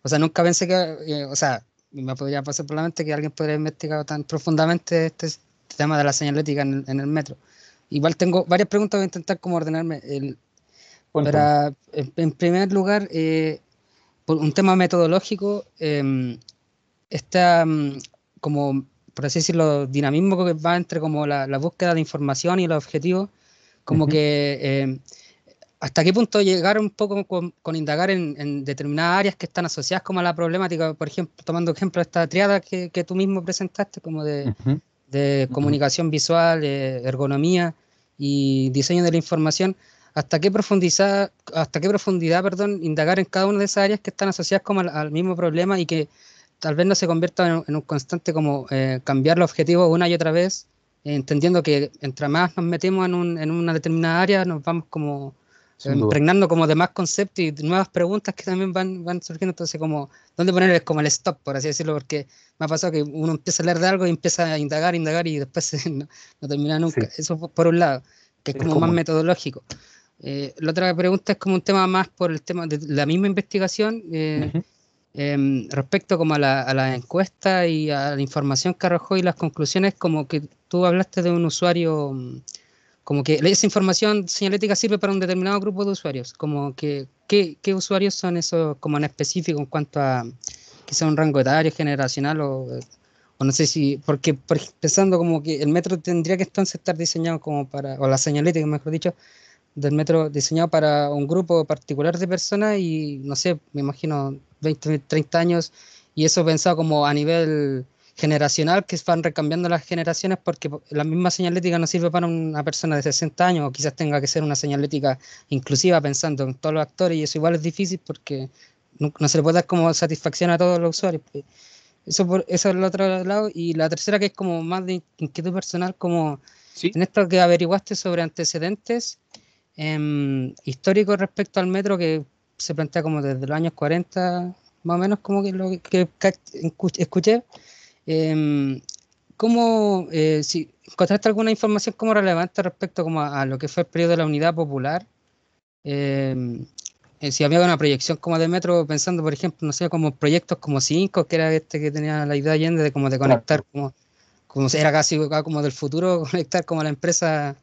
o sea, nunca pensé que, eh, o sea, me podría pasar por la mente que alguien pudiera investigar tan profundamente este tema de la señalética en el, en el metro. Igual tengo varias preguntas, voy a intentar como ordenarme. El, en, primer lugar, por un tema metodológico, em, está mm, como por así decirlo, dinamismo que va entre como la, búsqueda de información y los objetivos, como que eh, hasta qué punto llegar un poco con, indagar en, determinadas áreas que están asociadas como a la problemática, por ejemplo, tomando ejemplo esta triada que, tú mismo presentaste, como de, comunicación visual, ergonomía y diseño de la información, hasta qué hasta qué profundidad, perdón, indagar en cada una de esas áreas que están asociadas como al mismo problema y que tal vez no se convierta en, un constante como eh, cambiar los objetivos una y otra vez, eh, entendiendo que entre más nos metemos en, una determinada área, nos vamos como eh, impregnando como de más conceptos y nuevas preguntas que también van, van surgiendo. Entonces, como, ¿dónde poner como el stop, por así decirlo? Porque me ha pasado que uno empieza a leer de algo y empieza a indagar, indagar y después no, termina nunca. Eso por un lado, que es como, más metodológico. la otra pregunta es como un tema más por el tema de la misma investigación. Eh, Em, respecto como a la, encuesta y a la información que arrojó y las conclusiones, como que tú hablaste de un usuario, mm, como que esa información señalética sirve para un determinado grupo de usuarios, como que qué, usuarios son esos como en específico en cuanto a quizá un rango etario, generacional o, no sé si, porque, porque pensando como que el metro tendría que entonces estar diseñado como para, o la señalética mejor dicho, del metro diseñado para un grupo particular de personas y no sé, me imagino 20, 30 años y eso pensado como a nivel generacional que van recambiando las generaciones porque la misma señalética no sirve para una persona de 60 años o quizás tenga que ser una señalética inclusiva pensando en todos los actores y eso igual es difícil porque no, se le puede dar como satisfacción a todos los usuarios. Eso, por, eso es el otro lado. Y la tercera que es como más de inquietud personal, como en esto que averiguaste sobre antecedentes, Em, histórico respecto al metro que se plantea como desde los años 40, más o menos como que lo que, escuché. Em, eh, ¿Cómo, si encontraste alguna información como relevante respecto como a, lo que fue el periodo de la unidad popular? Em, eh, si había una proyección como de metro, pensando por ejemplo, no sé, como proyectos como 5, que era este que tenía la idea Allende de como de conectar, como, como era casi como del futuro, conectar como la empresa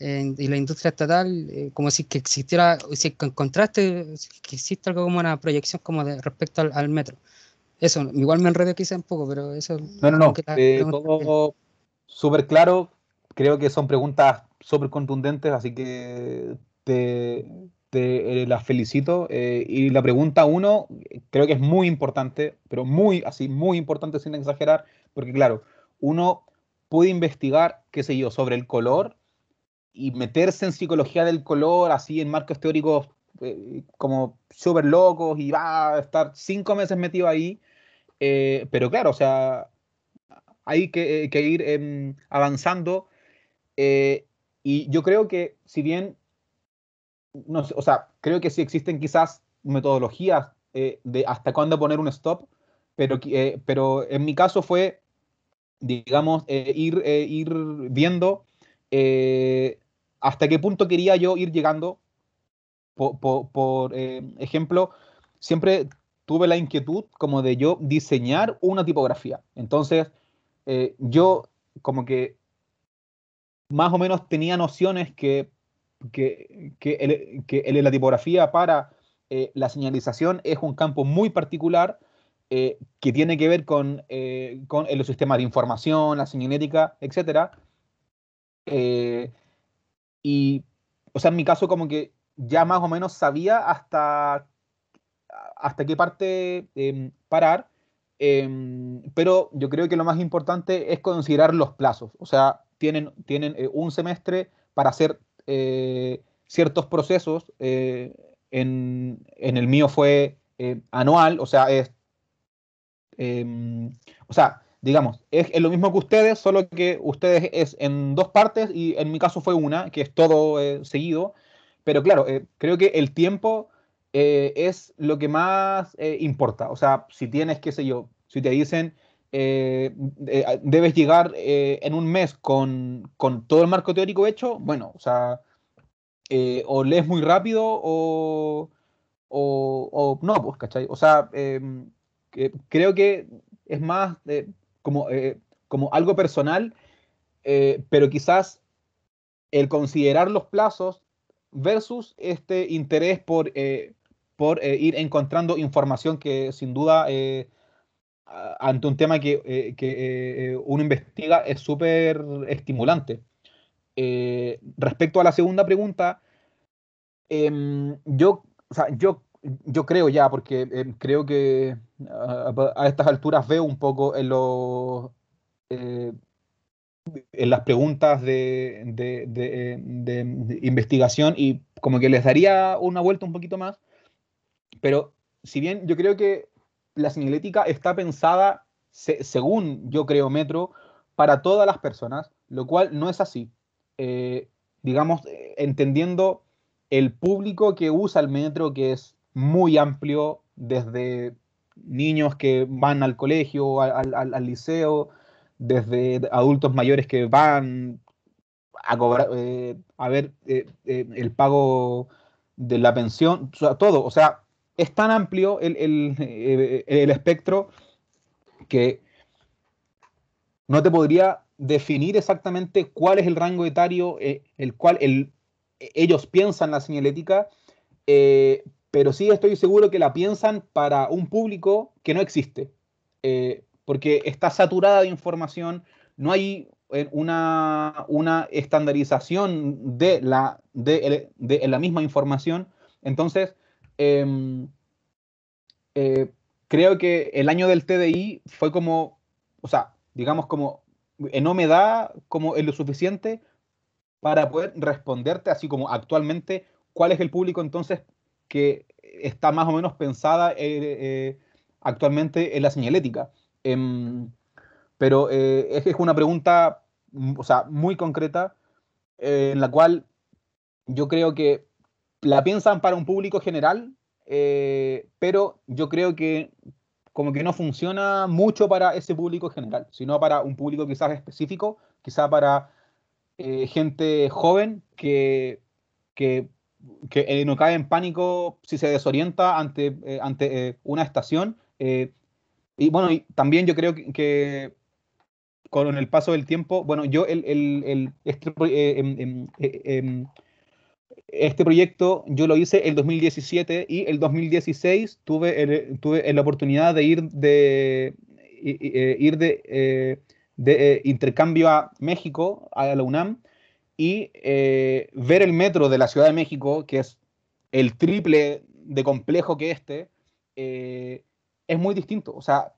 y la industria estatal, eh, como si que existiera, si encontraste que existe algo como una proyección como respecto al, metro. Eso, igual me enredé quizá un poco, pero eso... No, no, no, eh, todo súper claro, creo que son preguntas súper contundentes, así que te, te eh, las felicito. y la pregunta uno, creo que es muy importante, pero muy, así, muy importante sin exagerar, porque claro, uno puede investigar, qué sé yo, sobre el color, y meterse en psicología del color, así en marcos teóricos eh, como súper locos y va a estar cinco meses metido ahí. Eh, pero claro, o sea, hay que, eh, ir em, avanzando. y yo creo que si bien, no o sea, creo que sí existen quizás metodologías de hasta cuándo poner un stop, pero, pero en mi caso fue, digamos, ir, ir viendo eh, hasta qué punto quería yo ir llegando. Por, eh, ejemplo, siempre tuve la inquietud como de yo diseñar una tipografía. Entonces, eh, yo como que más o menos tenía nociones que, que, que, la tipografía para la señalización es un campo muy particular que tiene que ver con, con los sistemas de información, la señalética, etcétera eh, y, o sea, en mi caso como que ya más o menos sabía hasta, hasta qué parte em, parar, em, pero yo creo que lo más importante es considerar los plazos, o sea, tienen, tienen eh, un semestre para hacer eh, ciertos procesos, en, en, el mío fue anual, o sea, es... Em, o sea, digamos, es, lo mismo que ustedes, solo que ustedes es en dos partes y en mi caso fue una, que es todo eh, seguido. Pero claro, eh, creo que el tiempo eh, es lo que más importa. O sea, si tienes, qué sé yo, si te dicen, debes llegar en un mes con, con, todo el marco teórico hecho, bueno, o sea, o lees muy rápido o, o, no, pues, ¿cachai? O sea, em, creo que es más, eh, como, algo personal, eh, pero quizás el considerar los plazos versus este interés por, eh, por ir encontrando información que sin duda ante un tema que, uno investiga es súper estimulante. respecto a la segunda pregunta, em, yo, o sea, yo yo creo ya, porque eh, creo que a, estas alturas veo un poco en los eh, en las preguntas de, investigación y como que les daría una vuelta un poquito más. Pero si bien yo creo que la señalética está pensada, según yo creo Metro, para todas las personas, lo cual no es así. Eh, digamos, entendiendo el público que usa el metro, que es muy amplio, desde niños que van al colegio, al, al, liceo, desde adultos mayores que van a cobrar, eh, a ver eh, eh, el pago de la pensión, todo. O sea, es tan amplio el, espectro que no te podría definir exactamente cuál es el rango etario, el cual el, ellos piensan la señalética, pero sí estoy seguro que la piensan para un público que no existe, eh, porque está saturada de información, no hay eh, una, estandarización de la, de, la misma información. Entonces, em, eh, creo que el año del TDI fue como, o sea, digamos como, no me da como en lo suficiente para poder responderte así como actualmente cuál es el público entonces que está más o menos pensada eh, eh, actualmente en la señalética. Em, pero eh, es, una pregunta mm, sea, muy concreta, en la cual yo creo que la piensan para un público general, pero yo creo que como que no funciona mucho para ese público general, sino para un público quizás específico, quizás para gente joven que, que que eh, no cae en pánico si se desorienta ante, eh, ante eh, una estación. y bueno, y también yo creo que, con el paso del tiempo, bueno, yo el, el, este, em, em, em, este, proyecto yo lo hice el 2017 y el 2016 tuve, tuve la oportunidad de ir de, ir de, de intercambio a México, a la UNAM, y eh, ver el metro de la Ciudad de México, que es el triple de complejo que este, eh, es muy distinto. O sea,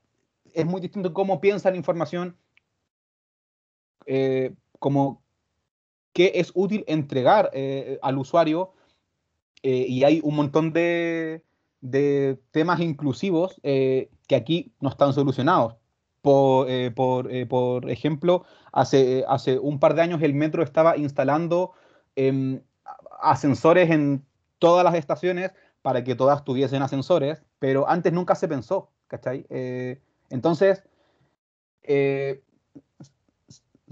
es muy distinto cómo piensa la información, eh, como qué es útil entregar al usuario. y hay un montón de temas inclusivos que aquí no están solucionados. Eh, por, por, eh, por, ejemplo, hace, eh, hace un par de años el metro estaba instalando em, ascensores en todas las estaciones para que todas tuviesen ascensores, pero antes nunca se pensó, ¿cachai? entonces,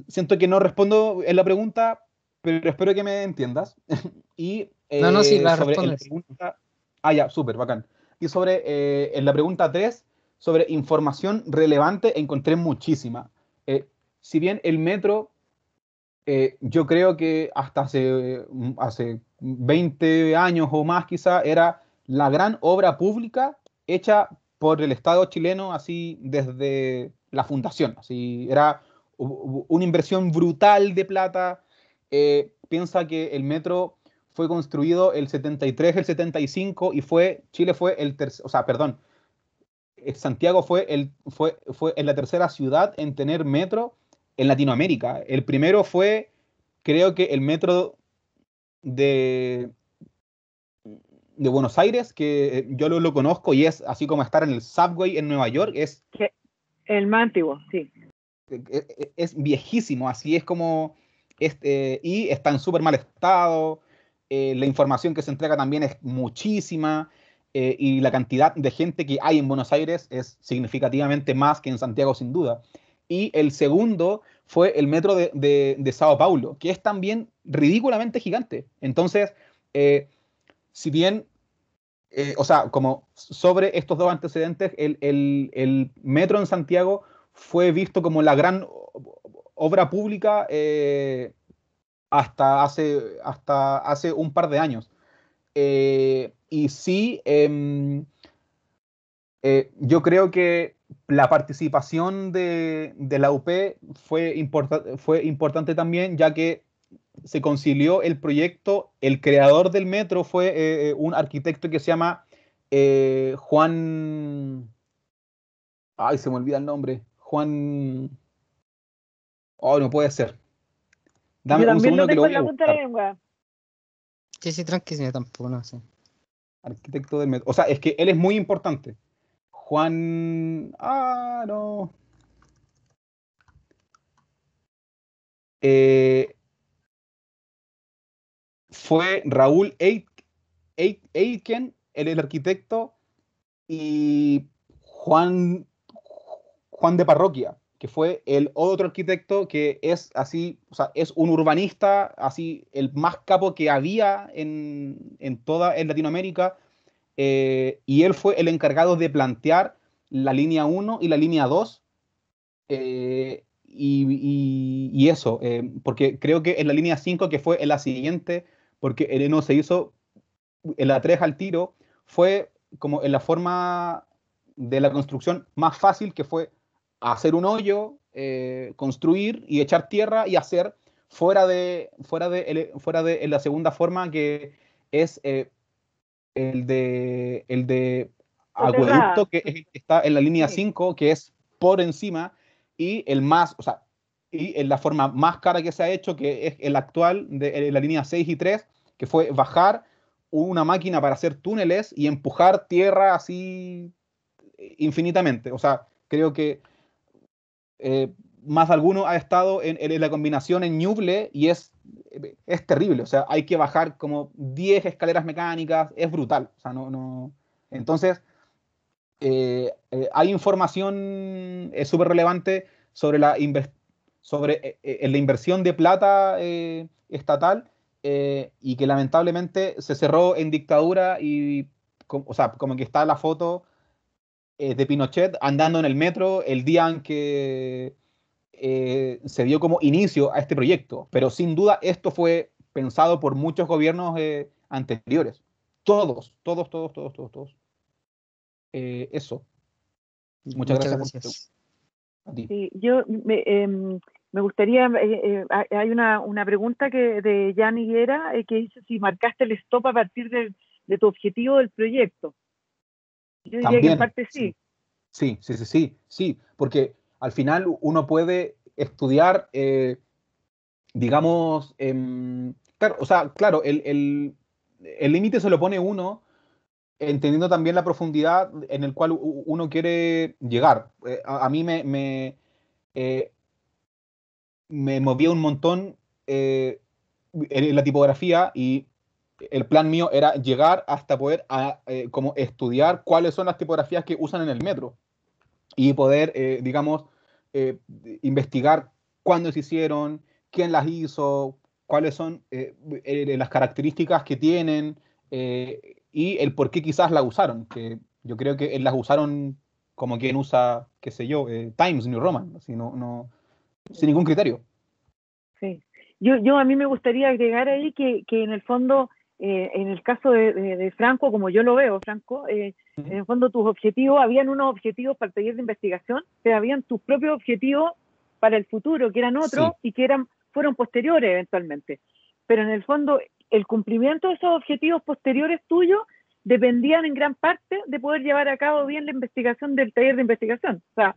siento que no respondo en la pregunta, pero espero que me entiendas. y, no, no, sí, la respondes. Ah, ya, súper, bacán. Y sobre en la pregunta 3, sobre información relevante encontré muchísima. Eh, si bien el metro, eh, yo creo que hasta hace, mm, hace 20 años o más quizá, era la gran obra pública hecha por el Estado chileno así desde la fundación. Así, era una inversión brutal de plata. Eh, piensa que el metro fue construido el 73, el 75 y fue, Chile fue el tercer, o sea, perdón, eh, Santiago fue, el, fue, la tercera ciudad en tener metro en Latinoamérica. El primero fue, creo que el metro de, de Buenos Aires, que eh, yo lo, conozco y es así como estar en el subway en Nueva York, es... El más antiguo, sí. E, e, e, es, viejísimo, así es como... Este, y está en súper mal estado, eh, la información que se entrega también es muchísima, eh, y la cantidad de gente que hay en Buenos Aires es significativamente más que en Santiago sin duda. Y el segundo fue el metro de, de, de Sao Paulo, que es también ridículamente gigante. Entonces, eh, si bien, eh, o sea, como sobre estos dos antecedentes, el, el, el, metro en Santiago fue visto como la gran obra pública hasta, hace, hasta hace un par de años. Eh, y sí, em, eh, yo creo que la participación de, la UP fue, fue importante también, ya que se concilió el proyecto, el creador del metro fue eh, eh, un arquitecto que se llama Juan... Ay, se me olvida el nombre. Juan... Oh, no puede ser. Dame un segundo que lo voy Sí, sí, tranquilo, tampoco, lo sé. Arquitecto del O sea, es que él es muy importante. Juan. Ah, no. Eh, fue Raúl Eiken, él el arquitecto, y Juan, Juan de Parroquia, que fue el otro arquitecto que es así, o sea, es un urbanista, así el más capo que había en, en toda en Latinoamérica, eh, y él fue el encargado de plantear la línea 1 y la línea 2, eh, y, eso, eh, porque creo que en la línea 5, que fue la siguiente, porque no se hizo en la 3 al tiro, fue como en la forma de la construcción más fácil que fue hacer un hoyo, eh, construir y echar tierra y hacer fuera de, fuera de, fuera de la segunda forma que es eh, el de, el de acueducto que está en la línea 5, que es por encima, y el más, y en la forma más cara que se ha hecho, que es el actual de eh, la línea 6 y 3, que fue bajar una máquina para hacer túneles y empujar tierra así infinitamente. O sea, creo que eh, más alguno ha estado en, la combinación en Ñuble y es, es terrible. O sea, hay que bajar como 10 escaleras mecánicas, es brutal. O sea, no, no... Entonces, eh, eh, hay información súper relevante sobre la, sobre, la inversión de plata estatal y que lamentablemente se cerró en dictadura y, o sea, como que está la foto eh, de Pinochet andando en el metro el día en que eh, se dio como inicio a este proyecto. Pero sin duda esto fue pensado por muchos gobiernos eh, anteriores. Todos, todos, todos, todos, todos, todos. eso. Muchas, gracias. yo me, em, me gustaría, hay una, una, pregunta que de Jan Higuera que dice si marcaste el stop a partir de, de, tu objetivo del proyecto parte sí. Sí, sí, sí, sí, porque al final uno puede estudiar, eh, digamos, em, claro, o sea, claro, el límite se lo pone uno entendiendo también la profundidad en el cual uno quiere llegar. Eh, a, mí me, me, eh, me movía un montón en la tipografía y el plan mío era llegar hasta poder ah, eh, como estudiar cuáles son las tipografías que usan en el metro y poder, eh, digamos, eh, investigar cuándo se hicieron, quién las hizo, cuáles son las características que tienen y el por qué quizás las usaron, que yo creo que las usaron como quien usa, qué sé yo, Times New Roman, sino no, sin ningún criterio. Sí, yo, yo a mí me gustaría agregar ahí que, que en el fondo eh, en el caso de, Franco, como yo lo veo, Franco, eh, en el fondo tus objetivos, habían unos objetivos para el taller de investigación, pero habían tus propios objetivos para el futuro, que eran otros y que eran fueron posteriores eventualmente. Pero en el fondo, el cumplimiento de esos objetivos posteriores tuyos dependían en gran parte de poder llevar a cabo bien la investigación del taller de investigación. O sea,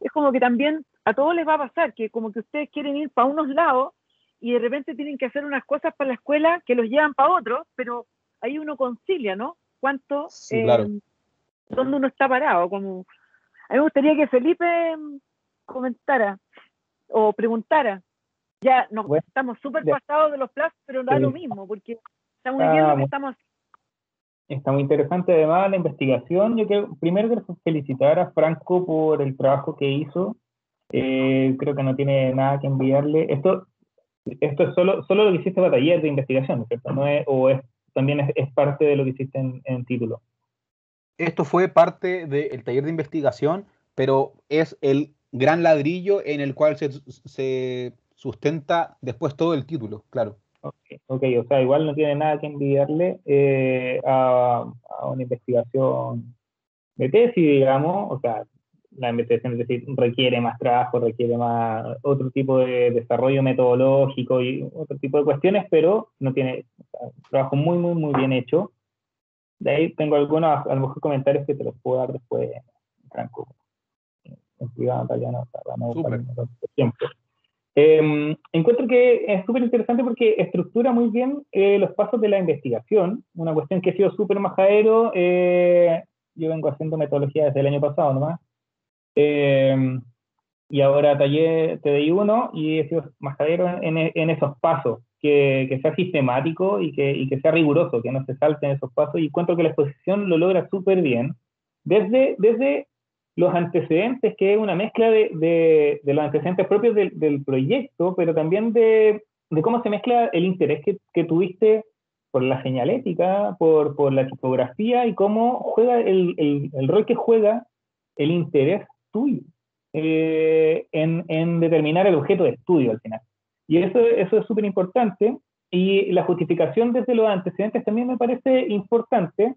es como que también a todos les va a pasar que como que ustedes quieren ir para unos lados y de repente tienen que hacer unas cosas para la escuela que los llevan para otros, pero ahí uno concilia, ¿no? Cuánto, em, dónde uno está parado. Como... A mí me gustaría que Felipe em, comentara o preguntara. Ya nos estamos súper pasados de los plazos, pero no da lo mismo, porque estamos estamos Está muy interesante además la investigación. Yo quiero primero felicitar a Franco por el trabajo que hizo. Eh, creo que no tiene nada que enviarle. Esto esto es solo, solo lo que hiciste para taller de investigación, ¿cierto? ¿No es, o es, también es, parte de lo que hiciste en, título. Esto fue parte del taller de investigación, pero es el gran ladrillo en el cual se, se sustenta después todo el título, claro. Okay, ok, o sea, igual no tiene nada que enviarle eh, a, a, una investigación de tesis, digamos, o sea, la investigación, decir, requiere más trabajo, requiere más otro tipo de desarrollo metodológico y otro tipo de cuestiones, pero no tiene trabajo muy, muy, muy bien hecho. De ahí tengo algunos, a comentarios que te los puedo dar después en franco, en encuentro que es súper interesante porque estructura muy bien eh, los pasos de la investigación, una cuestión que ha sido súper majadero. Eh, yo vengo haciendo metodología desde el año pasado nomás, eh, y ahora taller di uno, y esos más en, en esos pasos, que, sea sistemático y que, sea riguroso, que no se salten esos pasos. Y cuento que la exposición lo logra súper bien, desde, desde los antecedentes, que es una mezcla de, los antecedentes propios del, proyecto, pero también de, cómo se mezcla el interés que, tuviste por la señalética, por, la tipografía y cómo juega el, el rol que juega el interés eh, en, determinar el objeto de estudio al final. Y eso, eso es súper importante. Y la justificación desde los antecedentes también me parece importante,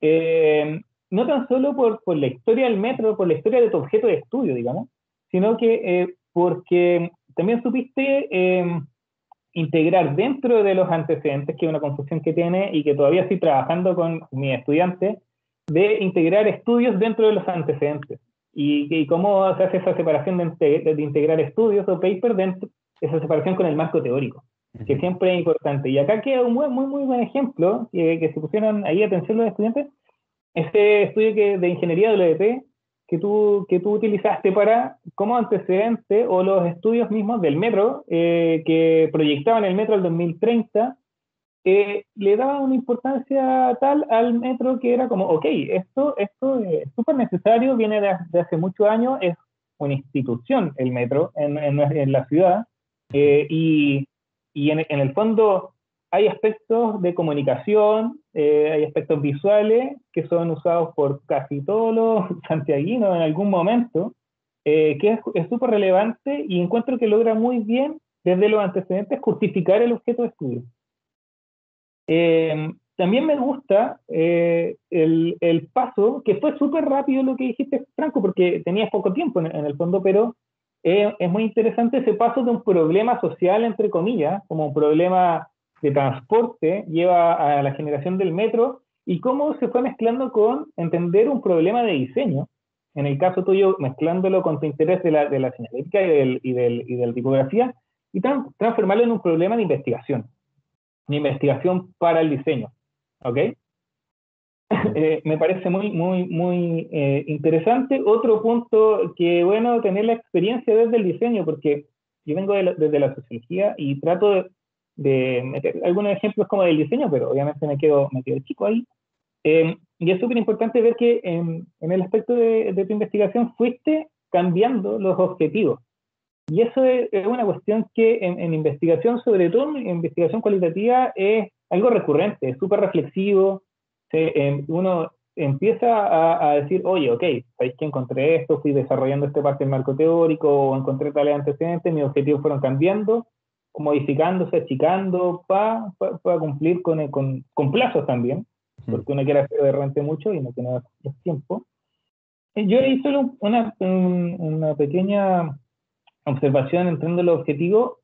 eh, no tan solo por, por, la historia del metro, por la historia de tu objeto de estudio, digamos, sino que eh, porque también supiste integrar dentro de los antecedentes, que es una confusión que tiene y que todavía estoy trabajando con mi estudiante de integrar estudios dentro de los antecedentes y, cómo se hace esa separación de, de, integrar estudios o papers dentro, esa separación con el marco teórico, que siempre es importante. Y acá queda un muy, muy, buen ejemplo que, que se pusieron ahí atención los estudiantes, ese estudio que, de ingeniería de la que tú, que tú utilizaste para como antecedente o los estudios mismos del metro eh, que proyectaban el metro al 2030 eh, le daba una importancia tal al metro que era como, ok, esto, esto es súper necesario, viene de, hace muchos años, es una institución el metro en, la ciudad, eh, y, en, el fondo hay aspectos de comunicación, eh, hay aspectos visuales que son usados por casi todos los santiaguinos en algún momento, que es súper relevante y encuentro que logra muy bien desde los antecedentes justificar el objeto de estudio. Eh, también me gusta eh, el, paso, que fue súper rápido lo que dijiste, Franco, porque tenías poco tiempo en, el fondo, pero eh, es muy interesante ese paso de un problema social, entre comillas, como un problema de transporte, lleva a la generación del metro, y cómo se fue mezclando con entender un problema de diseño, en el caso tuyo, mezclándolo con tu interés de la, de y, de la tipografía, y transformarlo en un problema de investigación mi investigación para el diseño. ¿Ok? Eh, me parece muy, muy, muy eh, interesante. Otro punto que, bueno, tener la experiencia desde el diseño, porque yo vengo desde la sociología y trato de, meter algunos ejemplos como del diseño, pero obviamente me quedo, me quedo chico ahí. Em, y es súper importante ver que em, en, el aspecto de, de, tu investigación fuiste cambiando los objetivos, y eso es, una cuestión que en, investigación, sobre todo en investigación cualitativa, es algo recurrente, es súper reflexivo. uno empieza a, decir, oye, ok, sabéis que encontré esto, fui desarrollando este parte del marco teórico, o encontré tales antecedentes, mis objetivos fueron cambiando, modificándose, achicando, para cumplir con, eh, con, con, plazos también, porque uno quiere hacer de repente mucho y no tiene tiempo. Eh, yo hice una, una pequeña observación entrando en los objetivos,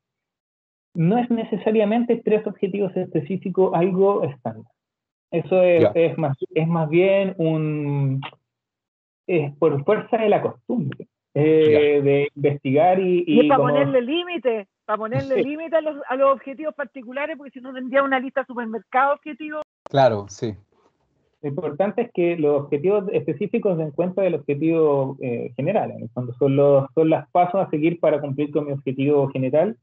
no es necesariamente tres objetivos específicos algo estándar. Eso es, más, es más bien un... es por fuerza de la costumbre. Eh, de investigar y... y, para ponerle límite, para ponerle límite a los, a los objetivos particulares, porque si no tendría una lista de supermercados objetivos. Claro, sí. Lo importante es que los objetivos específicos se encuentran del objetivo eh, general. son, los, son las pasos a seguir para cumplir con mi objetivo general.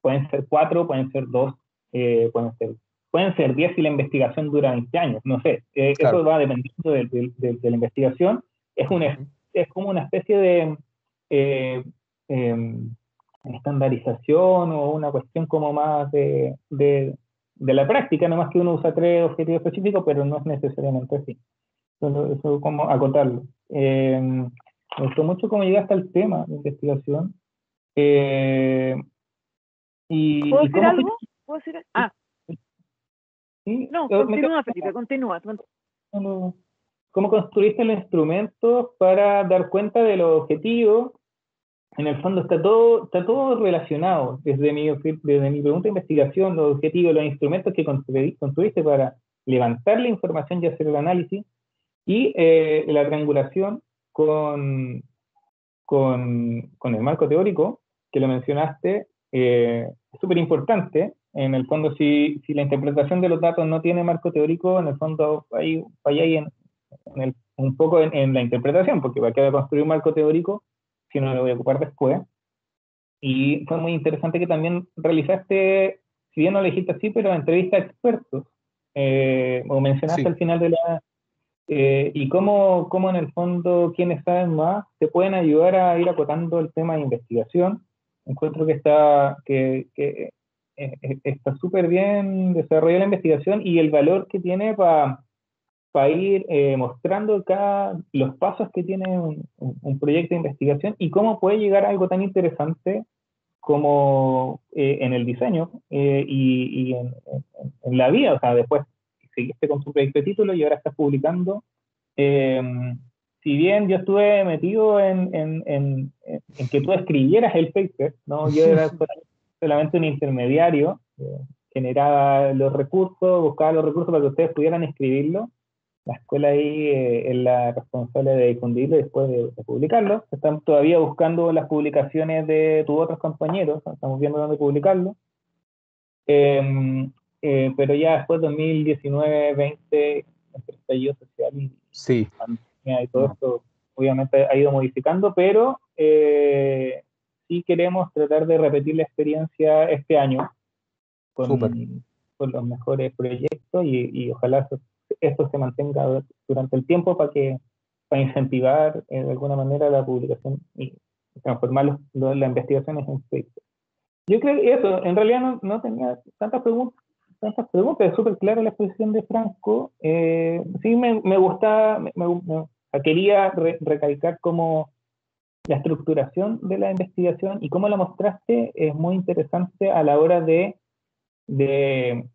Pueden ser cuatro, pueden ser dos, eh, pueden ser pueden ser diez si la investigación dura 20 años, no sé. Eh, eso va dependiendo de, la investigación. Es, un es como una especie de em, estandarización o una cuestión como más de, de la práctica, más que uno usa tres objetivos específicos, pero no es necesariamente así. Eso eso como acotarlo. Eh, me gustó mucho cómo llegaste al tema de investigación. Eh, ¿Puedo decir algo? ¿Puedo decir algo? Ah. No, eh, continúa, continúa. ¿Cómo construiste el instrumento para dar cuenta de los objetivos en el fondo está todo, está todo relacionado desde mi, desde mi pregunta de investigación, los objetivos, los instrumentos que construiste para levantar la información y hacer el análisis, y eh, la triangulación con, con, con, el marco teórico que lo mencionaste, es eh, súper importante. En el fondo, si, si, la interpretación de los datos no tiene marco teórico, en el fondo hay hay en, un poco en, la interpretación, porque para quedar construir un marco teórico que no lo voy a ocupar después. Y fue muy interesante que también realizaste, si bien no lo dijiste así, pero entrevista a expertos, eh, o mencionaste al final de la... Eh, y cómo, cómo en el fondo quienes saben más te pueden ayudar a ir acotando el tema de investigación. Encuentro que está que, eh, eh, está súper bien desarrollada la investigación y el valor que tiene para para ir eh, mostrando acá los pasos que tiene un, un, proyecto de investigación y cómo puede llegar a algo tan interesante como eh, en el diseño eh, y, y en, la vida. O sea, después seguiste con tu proyecto de título y ahora estás publicando. si bien yo estuve metido en, en, que tú escribieras el paper, ¿no? yo era solamente un intermediario, generaba los recursos, buscaba los recursos para que ustedes pudieran escribirlo la escuela ahí eh, es la responsable de difundirlo después de, publicarlo. Están todavía buscando las publicaciones de tus otros compañeros, estamos viendo dónde publicarlo. Em, eh, pero ya después 2019, 20, el estallido social y sí. todo esto, obviamente ha ido modificando, pero eh, sí queremos tratar de repetir la experiencia este año con, con los mejores proyectos y, y ojalá esto se mantenga durante el tiempo para que para incentivar eh, de alguna manera la publicación y transformar la investigación las investigaciones en Yo creo que eso, en realidad no, tenía tantas preguntas, tantas es súper clara la exposición de Franco. Eh, sí me, me gustaba, quería recalcar como la estructuración de la investigación y cómo la mostraste es muy interesante a la hora de, de,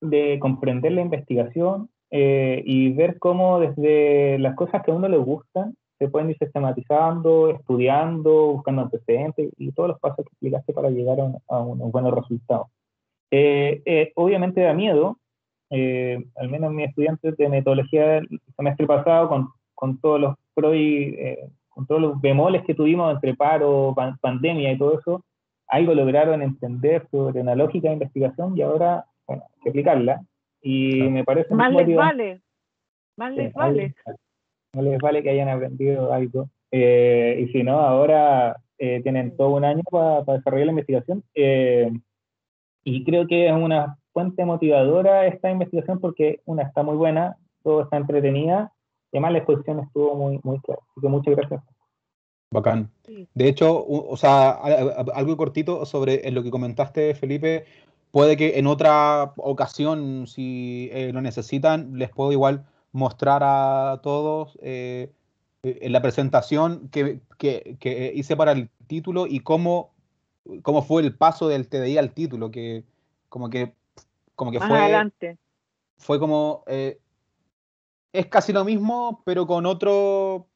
de comprender la investigación, eh, y ver cómo desde las cosas que a uno le gustan se pueden ir sistematizando, estudiando, buscando antecedentes y todos los pasos que explicaste para llegar a, un, buen unos buenos resultados. Eh, eh, obviamente da miedo, al menos mis estudiantes de metodología del semestre pasado, con, con todos los pro y con todos los bemoles que tuvimos entre paro, pandemia y todo eso, algo lograron entender sobre una lógica de investigación y ahora, bueno, hay que aplicarla, y me parece más les vale, más les vale. Más les vale que hayan aprendido algo. Eh, y si no, ahora eh, tienen todo un año para desarrollar la investigación. Eh, y creo que es una fuente motivadora esta investigación porque una está muy buena, todo está entretenida, y además la exposición estuvo muy, muy clara. Así que muchas gracias. Bacán. De hecho, o sea, algo cortito sobre lo que comentaste, Felipe, Puede que en otra ocasión, si eh, lo necesitan, les puedo igual mostrar a todos en eh, eh, la presentación que, hice para el título y cómo, cómo fue el paso del TDI al título, que como que, como que fue... Adelante. Fue como... es casi lo mismo, pero con otro...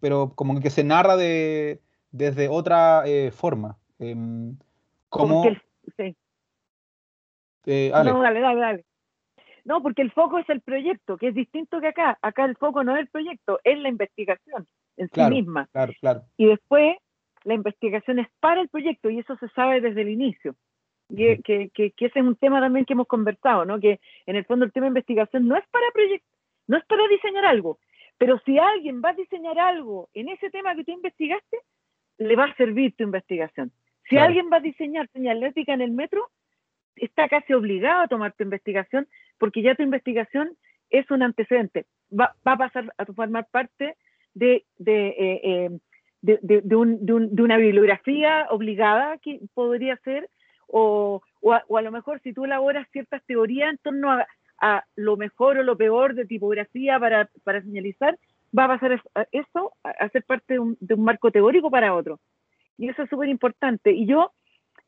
Pero como que se narra de, desde otra forma. Em, como, eh, no, dale, dale, dale. No, porque el foco es el proyecto, que es distinto que acá. Acá el foco no es el proyecto, es la investigación en sí misma. Claro, claro. Y después la investigación es para el proyecto y eso se sabe desde el inicio. Y, que, ese es un tema también que hemos conversado, ¿no? Que en el fondo el tema de investigación no es para no es para diseñar algo, pero si alguien va a diseñar algo en ese tema que tú investigaste, le va a servir tu investigación. Si alguien va a diseñar señalética en el metro, está casi obligado a tomar tu investigación porque ya tu investigación es un antecedente, va, a pasar a formar parte de, de, eh, eh, de, una bibliografía obligada que podría ser, o, o, a, lo mejor si tú elaboras ciertas teorías en torno a, lo mejor o lo peor de tipografía para, señalizar, va a pasar eso a, ser parte de un marco teórico para otro. Y eso es súper importante. Y yo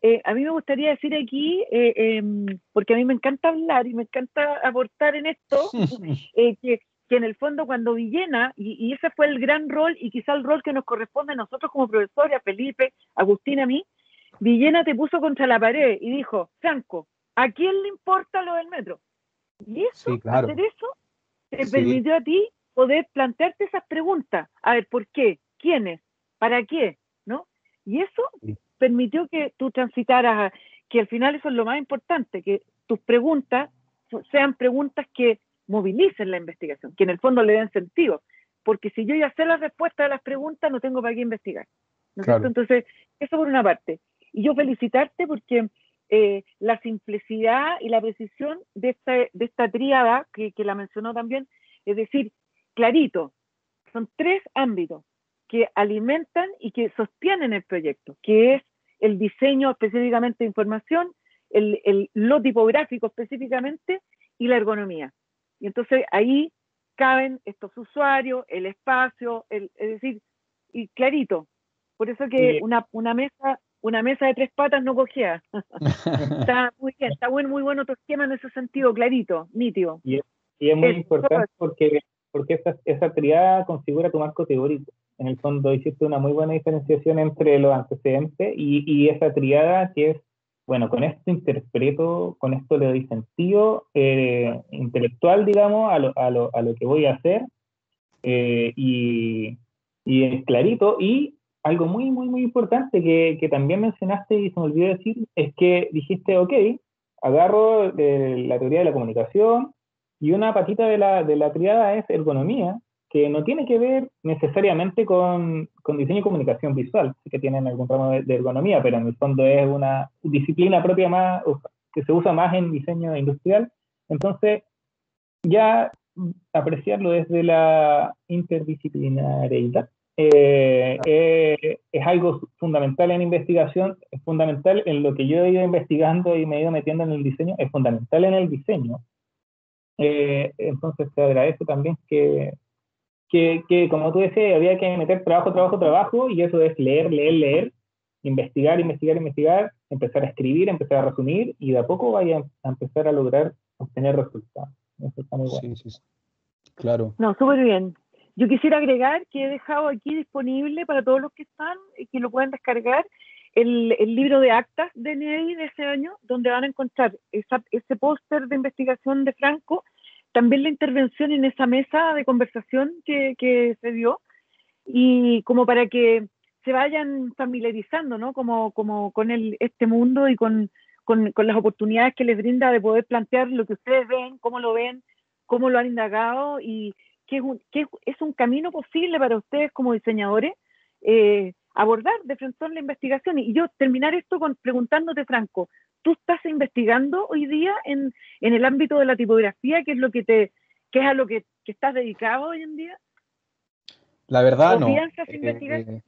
eh, a mí me gustaría decir aquí, eh, em, porque a mí me encanta hablar y me encanta aportar en esto, eh, que, en el fondo cuando Villena, y, ese fue el gran rol y quizá el rol que nos corresponde a nosotros como profesores, a Felipe, Agustín, a mí, Villena te puso contra la pared y dijo, Franco, ¿a quién le importa lo del metro? Y eso, hacer eso, te permitió a ti poder plantearte esas preguntas. A ver, ¿por qué? ¿Quiénes? ¿Para qué? ¿No? Y eso permitió que tú transitaras, a, que al final eso es lo más importante, que tus preguntas sean preguntas que movilicen la investigación, que en el fondo le den sentido, porque si yo ya sé la respuesta a las preguntas, no tengo para qué investigar. Entonces, eso por una parte. Y yo felicitarte porque eh, la simplicidad y la precisión de esta, de esta tríada que, que la mencionó también, es decir, clarito, son tres ámbitos que alimentan y que sostienen el proyecto, que es el diseño específicamente de información, el, lo tipográfico específicamente y la ergonomía. Y entonces ahí caben estos usuarios, el espacio, es decir, y clarito. Por eso que una, mesa una mesa de tres patas no cogea. está muy bien, está muy bueno tu esquema en ese sentido, clarito, nítido. Y es, muy importante porque, porque esa, esa triada configura tu marco teórico en el fondo hiciste una muy buena diferenciación entre los antecedentes y, y esa triada que es, bueno, con esto interpreto, con esto le doy sentido eh, intelectual, digamos, a lo, a, lo, a lo, que voy a hacer eh, y, y es clarito. Y algo muy, muy, muy importante que, que, también mencionaste y se me olvidó decir es que dijiste, ok, agarro eh, la teoría de la comunicación y una patita de la, de la triada es ergonomía que no tiene que ver necesariamente con, con diseño y comunicación visual, que tienen algún ramo de, ergonomía, pero en el fondo es una disciplina propia más, que se usa más en diseño industrial. Entonces, ya apreciarlo desde la interdisciplinariedad eh, eh, es algo fundamental en investigación, es fundamental en lo que yo he ido investigando y me he ido metiendo en el diseño, es fundamental en el diseño. Eh, entonces te agradezco también que, que, que, como tú decías, había que meter trabajo, trabajo, trabajo, y eso es leer, leer, leer, investigar, investigar, investigar, empezar a escribir, empezar a resumir, y de a poco vaya a empezar a lograr obtener resultados. Eso está muy bueno. Sí, sí, claro. No, súper bien. Yo quisiera agregar que he dejado aquí disponible para todos los que están y eh, que lo pueden descargar el, el, libro de actas de NEI de ese año, donde van a encontrar ese póster de investigación de Franco también la intervención en esa mesa de conversación que, se dio y como para que se vayan familiarizando, ¿no? Como, como con este mundo y con, con, las oportunidades que les brinda de poder plantear lo que ustedes ven, cómo lo ven, cómo lo han indagado y qué es un, es un camino posible para ustedes como diseñadores eh, abordar de frente la investigación. Y yo terminar esto preguntándote, Franco, tú estás investigando hoy día en, el ámbito de la tipografía, que es lo que te, que es a lo que, estás dedicado hoy en día? La verdad, no. ¿Piensas eh, investigar? Eh,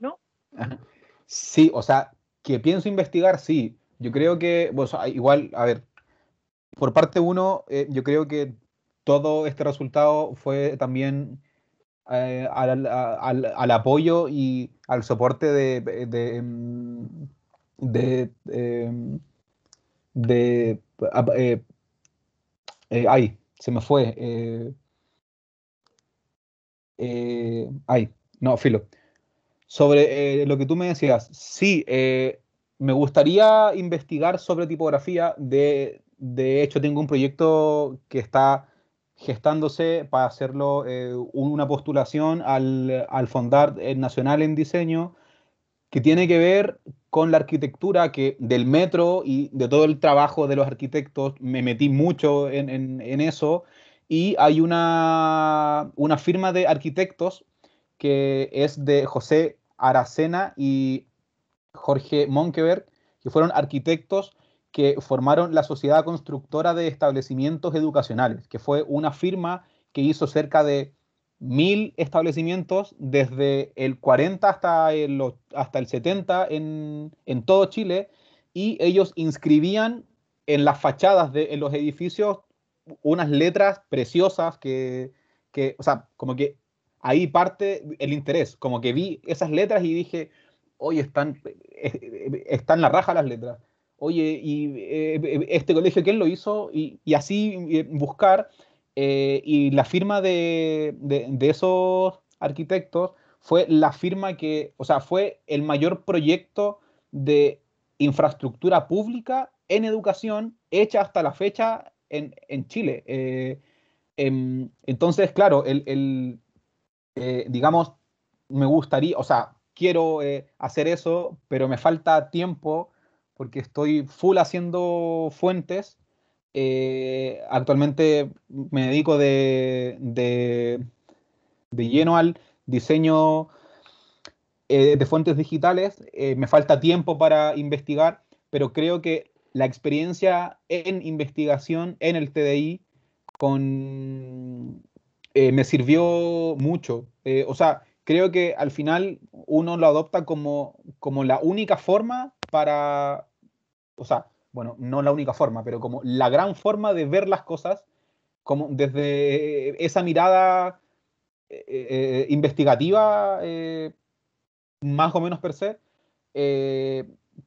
sí, o sea, que pienso investigar, sí. Yo creo que, ah, igual, a ver, por parte uno, eh, yo creo que todo este resultado fue también al, apoyo y al soporte de, de, mm, em, de... Eh, eh, se me fue. Eh, ay, no, filo. Sobre lo que tú me decías, sí, me gustaría investigar sobre tipografía. De, de hecho, tengo un proyecto que está gestándose para hacerlo una postulación al, al Fondar Nacional en Diseño que tiene que ver con la arquitectura que, del metro y de todo el trabajo de los arquitectos. Me metí mucho en, eso. Y hay una, una firma de arquitectos que es de José Aracena y Jorge Monkeberg, que fueron arquitectos que formaron la Sociedad Constructora de Establecimientos Educacionales, que fue una firma que hizo cerca de mil establecimientos desde el 40 hasta el, hasta el 70 en, todo Chile y ellos inscribían en las fachadas de en los edificios unas letras preciosas que, que, o sea, como que ahí parte el interés, como que vi esas letras y dije, oye, están, eh, eh, están la raja las letras, oye, y eh, este colegio, ¿quién lo hizo? Y, y así buscar eh, y la firma de, esos arquitectos fue la firma que, o sea, fue el mayor proyecto de infraestructura pública en educación hecha hasta la fecha en, Chile. Eh, em, entonces, claro, eh, digamos, me gustaría, o sea, quiero hacer eso, pero me falta tiempo porque estoy full haciendo fuentes eh, actualmente me dedico de, lleno al diseño eh, de fuentes digitales. Eh, me falta tiempo para investigar, pero creo que la experiencia en investigación en el TDI con, me sirvió mucho. o sea, creo que al final uno lo adopta como, como la única forma para, o sea, bueno, no la única forma, pero como la gran forma de ver las cosas, como desde esa mirada eh, eh, eh, investigativa, más o menos per se,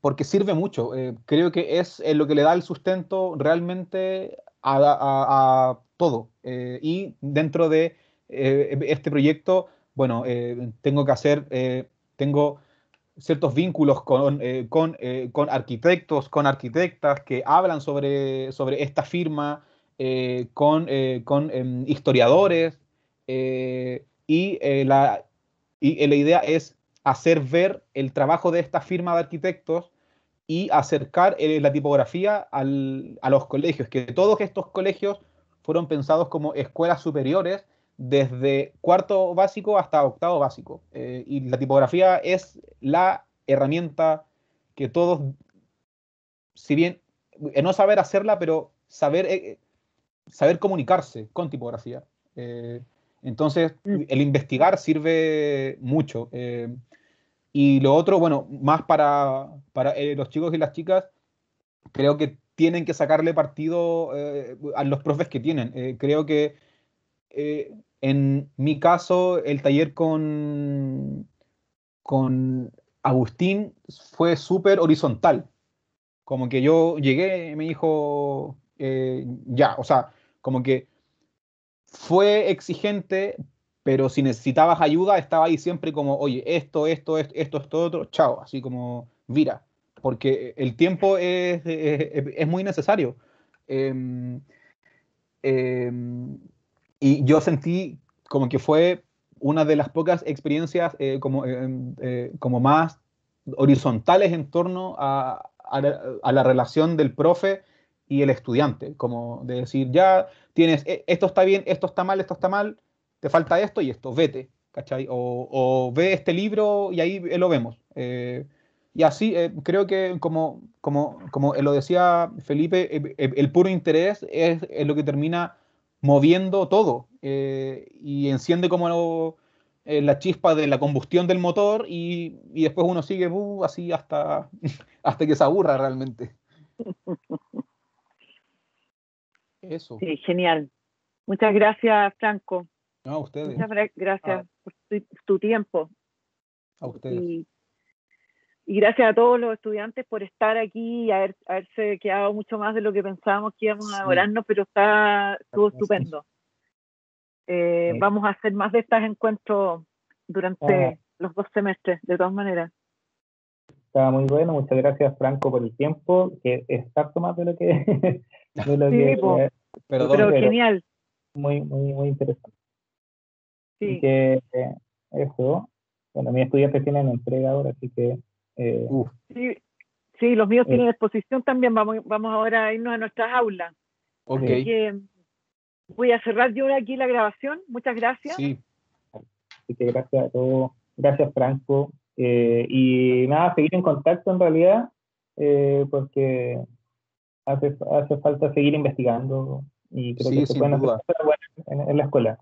porque sirve mucho. creo que es lo que le da el sustento realmente a, a todo. y dentro de este proyecto, bueno, tengo que hacer, tengo ciertos vínculos eh, eh, con, arquitectos, con arquitectas que hablan sobre, sobre esta firma, eh, con, em, historiadores, y, la, idea es hacer ver el trabajo de esta firma de arquitectos y acercar la tipografía a los colegios, que todos estos colegios fueron pensados como escuelas superiores desde cuarto básico hasta octavo básico. Eh, y la tipografía es la herramienta que todos, si bien eh, no saber hacerla, pero saber, eh, saber comunicarse con tipografía. entonces, mm. el investigar sirve mucho. y lo otro, bueno, más para, los chicos y las chicas, creo que tienen que sacarle partido a los profes que tienen. creo que en mi caso, el taller con, con Agustín fue súper horizontal. Como que yo llegué y me dijo, eh, ya, o sea, como que fue exigente, pero si necesitabas ayuda, estaba ahí siempre como, oye, esto, esto, esto, esto, esto, otro, chao, así como, vira, porque el tiempo es, muy necesario. eh, y yo sentí como que fue una de las pocas experiencias eh, como, eh, em, eh, como más horizontales en torno a, a, la, relación del profe y el estudiante, como de decir, ya tienes, e, esto está bien, esto está mal, esto está mal, te falta esto y esto, vete, ¿cachai? O, ve este libro y ahí lo vemos. y así, creo que como, como, como lo decía Felipe, el, puro interés es, es, lo que termina moviendo todo eh, y enciende como eh, la chispa de la combustión del motor y, después uno sigue uh, así hasta, hasta que se aburra realmente. Eso. Sí, genial. Muchas gracias, Franco. a ustedes. Muchas gracias ah. por tu, tiempo. A ustedes y gracias a todos los estudiantes por estar aquí y haberse quedado mucho más de lo que pensábamos que íbamos a demorarnos, pero está, estuvo estupendo. Eh, vamos a hacer más de estos encuentros durante ah. los dos semestres, de todas maneras. Está muy bueno, muchas gracias Franco por el tiempo, que es tanto más de lo que... de lo eh, pero, genial. Muy, muy, muy interesante. Sí. que eh, eso, bueno, mis estudiantes tienen entrega ahora, así que eh, sí, los míos eh. tienen exposición también. Vamos, vamos ahora a irnos a nuestras aulas. Ok. voy a cerrar yo aquí la grabación. Muchas gracias. Sí. Así que gracias a todos. Gracias, Franco. Eh, y nada, seguir en contacto en realidad, porque hace, falta seguir investigando y creo que se pueden hacer buenas en, en la escuela.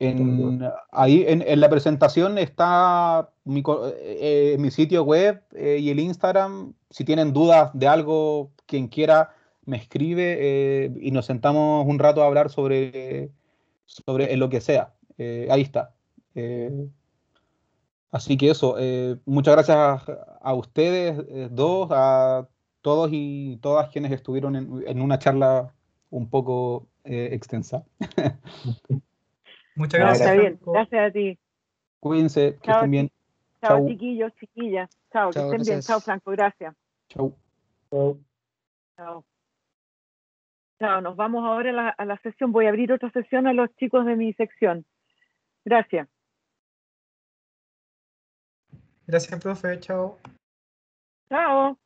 En, ahí en, la presentación está mi, eh, eh, sitio web eh, y el Instagram. Si tienen dudas de algo, quien quiera me escribe y nos sentamos un rato a hablar sobre, sobre lo que sea. ahí está. así que eso, muchas gracias a, ustedes dos, a todos y todas quienes estuvieron en una charla un poco extensa. Muchas gracias. Gracias a ti. Cuídense, que estén bien. Chao, chiquillos, chiquillas. Chao, que estén bien. Chao, Franco, gracias. Chao. Chao. Chao. Nos vamos ahora a a la sesión. Voy a abrir otra sesión a los chicos de mi sección. Gracias. Gracias, profe. Chao. Chao.